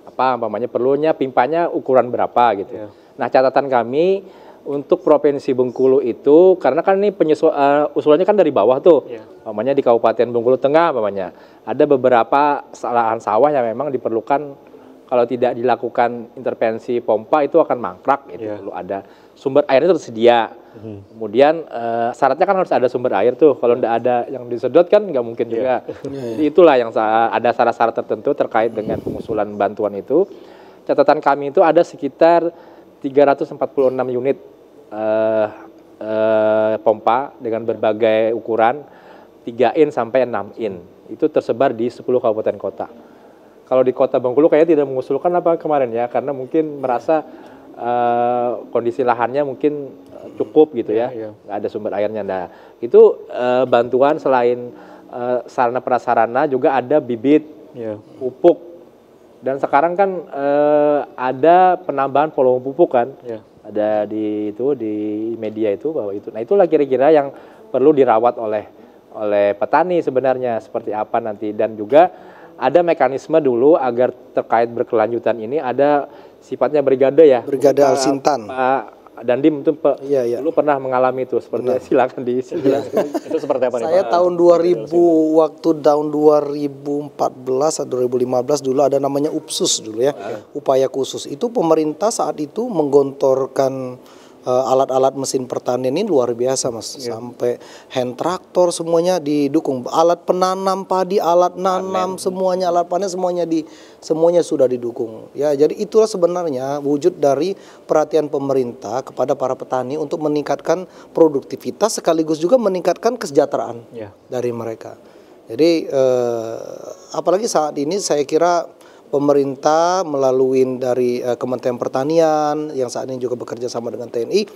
Speaker 3: apa namanya perlunya pimpanya ukuran berapa gitu. Yeah. Nah catatan kami untuk provinsi Bengkulu itu karena kan ini penyesuaian uh, eh, usulannya kan dari bawah tuh. Yeah. Namanya di Kabupaten Bengkulu Tengah namanya. Ada beberapa salahan sawah yang memang diperlukan kalau tidak dilakukan intervensi pompa itu akan mangkrak itu Yeah. Perlu ada sumber airnya tersedia. Hmm. Kemudian uh, syaratnya kan harus ada sumber air tuh. Kalau tidak ada yang disedot kan nggak mungkin yeah. juga. Yeah, yeah. Itulah yang ada syarat-syarat tertentu terkait dengan pengusulan bantuan itu. Catatan kami itu ada sekitar 346 unit uh, uh, pompa dengan berbagai ukuran 3 in sampai 6 in. Itu tersebar di 10 kabupaten kota. Kalau di kota Bengkulu kayaknya tidak mengusulkan apa kemarin ya, karena mungkin merasa uh, kondisi lahannya mungkin cukup gitu ya, ya, ya. ada sumber airnya. Nah, itu uh, bantuan selain uh, sarana prasarana juga ada bibit, ya. pupuk, dan sekarang kan uh, ada penambahan volume pupuk kan. Ya ada di itu di media itu bahwa itu. Nah, itulah kira-kira yang perlu dirawat oleh oleh petani sebenarnya seperti apa nanti dan juga ada mekanisme dulu agar terkait berkelanjutan ini ada sifatnya brigade ya. Brigade Al-Sintan. Dandim itu pe, ya, ya. dulu pernah mengalami itu seperti nah. silakan diisi. Ya. itu seperti apa nih? Saya Pak? tahun 2000
Speaker 2: waktu tahun 2014 atau 2015 dulu ada namanya Upsus dulu ya, okay. Ah. upaya khusus. Itu pemerintah saat itu menggontorkan Eh, alat-alat mesin pertanian ini luar biasa mas yeah. sampai hand traktor semuanya didukung alat penanam padi alat nanam panen. semuanya alat panen semuanya di semuanya sudah didukung ya jadi itulah sebenarnya wujud dari perhatian pemerintah kepada para petani untuk meningkatkan produktivitas sekaligus juga meningkatkan kesejahteraan yeah. dari mereka jadi eh, apalagi saat ini saya kira pemerintah melalui dari uh, Kementerian Pertanian yang saat ini juga bekerja sama dengan TNI uh,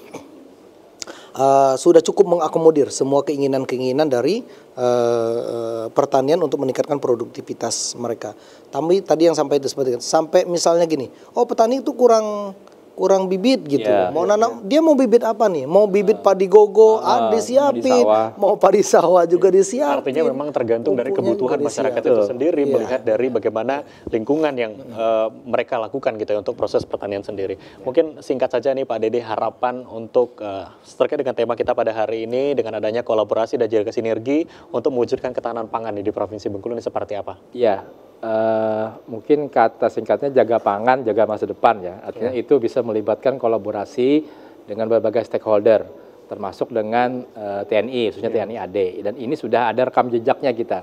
Speaker 2: eh, sudah cukup mengakomodir semua keinginan-keinginan dari uh, pertanian untuk meningkatkan produktivitas mereka. Tapi tadi yang sampai itu seperti sampai misalnya gini, oh petani itu kurang kurang bibit gitu. Yeah, mau iya, nanam yeah. dia mau bibit apa nih? Mau bibit padi gogo uh, ah, disiapin, mau padi sawah juga iya. disiapin. Artinya memang
Speaker 1: tergantung dari kebutuhan masyarakat itu sendiri yeah. melihat dari bagaimana lingkungan yang uh, mereka lakukan gitu ya untuk proses pertanian sendiri. Mungkin singkat saja nih Pak Dede harapan untuk uh, terkait dengan tema kita pada hari ini dengan adanya kolaborasi dan jaga sinergi
Speaker 3: untuk mewujudkan ketahanan pangan di Provinsi Bengkulu ini seperti apa? Ya, Uh, mungkin kata singkatnya jaga pangan, jaga masa depan ya. Artinya yeah. itu bisa melibatkan kolaborasi dengan berbagai stakeholder, termasuk dengan uh, eh, TNI, khususnya yeah. TNI AD. Dan ini sudah ada rekam jejaknya kita,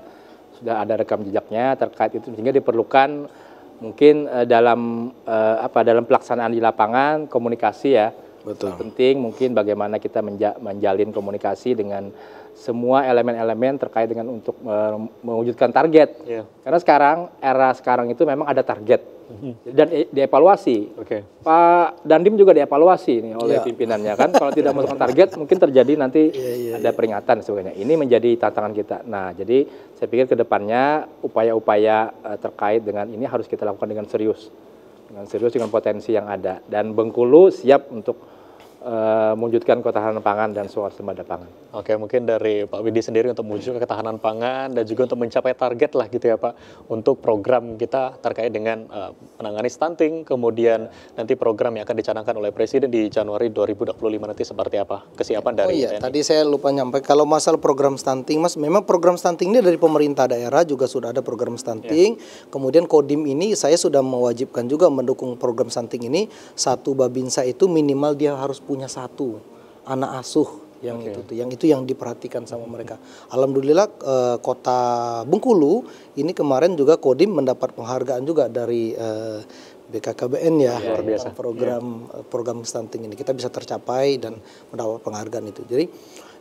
Speaker 3: sudah ada rekam jejaknya terkait itu sehingga diperlukan mungkin uh, dalam uh, apa dalam pelaksanaan di lapangan komunikasi ya. Betul. Penting mungkin bagaimana kita menja menjalin komunikasi dengan semua elemen-elemen terkait dengan untuk uh, mewujudkan target. Yeah. Karena sekarang era sekarang itu memang ada target mhm. dan e dievaluasi. Okay. Pak Dandim juga dievaluasi nih oleh yeah. pimpinannya kan. Kalau tidak masukkan target mungkin terjadi nanti yeah, yeah, iya. ada yeah. peringatan sebagainya. Ini menjadi tantangan kita. Nah jadi saya pikir kedepannya upaya-upaya uh, terkait dengan ini harus kita lakukan dengan serius, dengan serius dengan potensi yang ada dan Bengkulu siap untuk Eh, mewujudkan ketahanan pangan dan swasembada pangan. Oke, mungkin dari Pak Widi sendiri untuk
Speaker 1: mewujudkan ketahanan pangan dan juga untuk mencapai target lah gitu ya Pak untuk program kita terkait dengan uh, eh, menangani stunting, kemudian nanti program yang akan dicanangkan oleh Presiden di Januari 2025 nanti seperti apa kesiapan dari? Oh iya, TNI.
Speaker 2: tadi saya lupa nyampe kalau masalah program stunting, Mas, memang program stunting ini dari pemerintah daerah juga sudah ada program stunting. Yeah. Kemudian Kodim ini saya sudah mewajibkan juga mendukung program stunting ini satu babinsa itu minimal dia harus punya punya satu anak asuh yang okay. itu tuh, yang itu yang diperhatikan sama mereka. Alhamdulillah e, kota Bengkulu ini kemarin juga Kodim mendapat penghargaan juga dari e, eh, BKKBN ya, ya biasa. program ya. program stunting ini kita bisa tercapai dan mendapat penghargaan itu. Jadi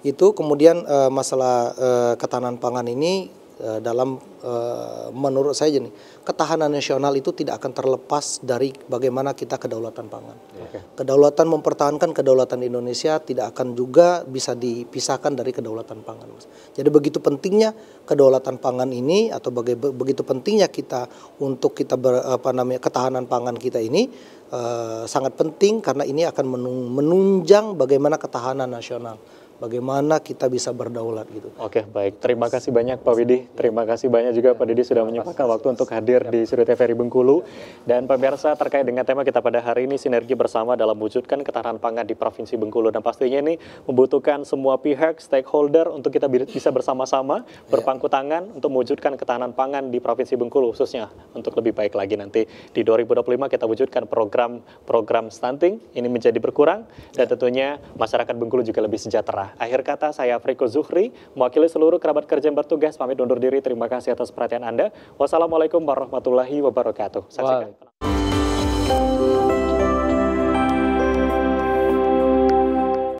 Speaker 2: itu kemudian e, masalah e, ketahanan pangan ini Eh, dalam eh, menurut saya ini ketahanan nasional itu tidak akan terlepas dari bagaimana kita kedaulatan pangan. Kedaulatan mempertahankan kedaulatan Indonesia tidak akan juga bisa dipisahkan dari kedaulatan pangan. Jadi begitu pentingnya kedaulatan pangan ini atau begitu pentingnya kita untuk kita ber, apa namanya ketahanan pangan kita ini eh, sangat penting karena ini akan menunjang bagaimana ketahanan nasional bagaimana kita bisa berdaulat gitu.
Speaker 1: Oke, baik. Terima kasih banyak Pak Widi. Terima kasih banyak juga Pak Didi sudah menyempatkan waktu untuk hadir di Studio TVRI Bengkulu. Dan pemirsa terkait dengan tema kita pada hari ini sinergi bersama dalam wujudkan ketahanan pangan di Provinsi Bengkulu dan pastinya ini membutuhkan semua pihak stakeholder untuk kita bisa bersama-sama berpangku tangan untuk mewujudkan ketahanan pangan di Provinsi Bengkulu khususnya untuk lebih baik lagi nanti di 2025 kita wujudkan program-program stunting ini menjadi berkurang dan tentunya masyarakat Bengkulu juga lebih sejahtera. Akhir kata saya Friko Zuhri, mewakili seluruh kerabat kerja yang bertugas pamit undur diri. Terima kasih atas perhatian Anda. Wassalamualaikum warahmatullahi wabarakatuh. Saksikan. Wow.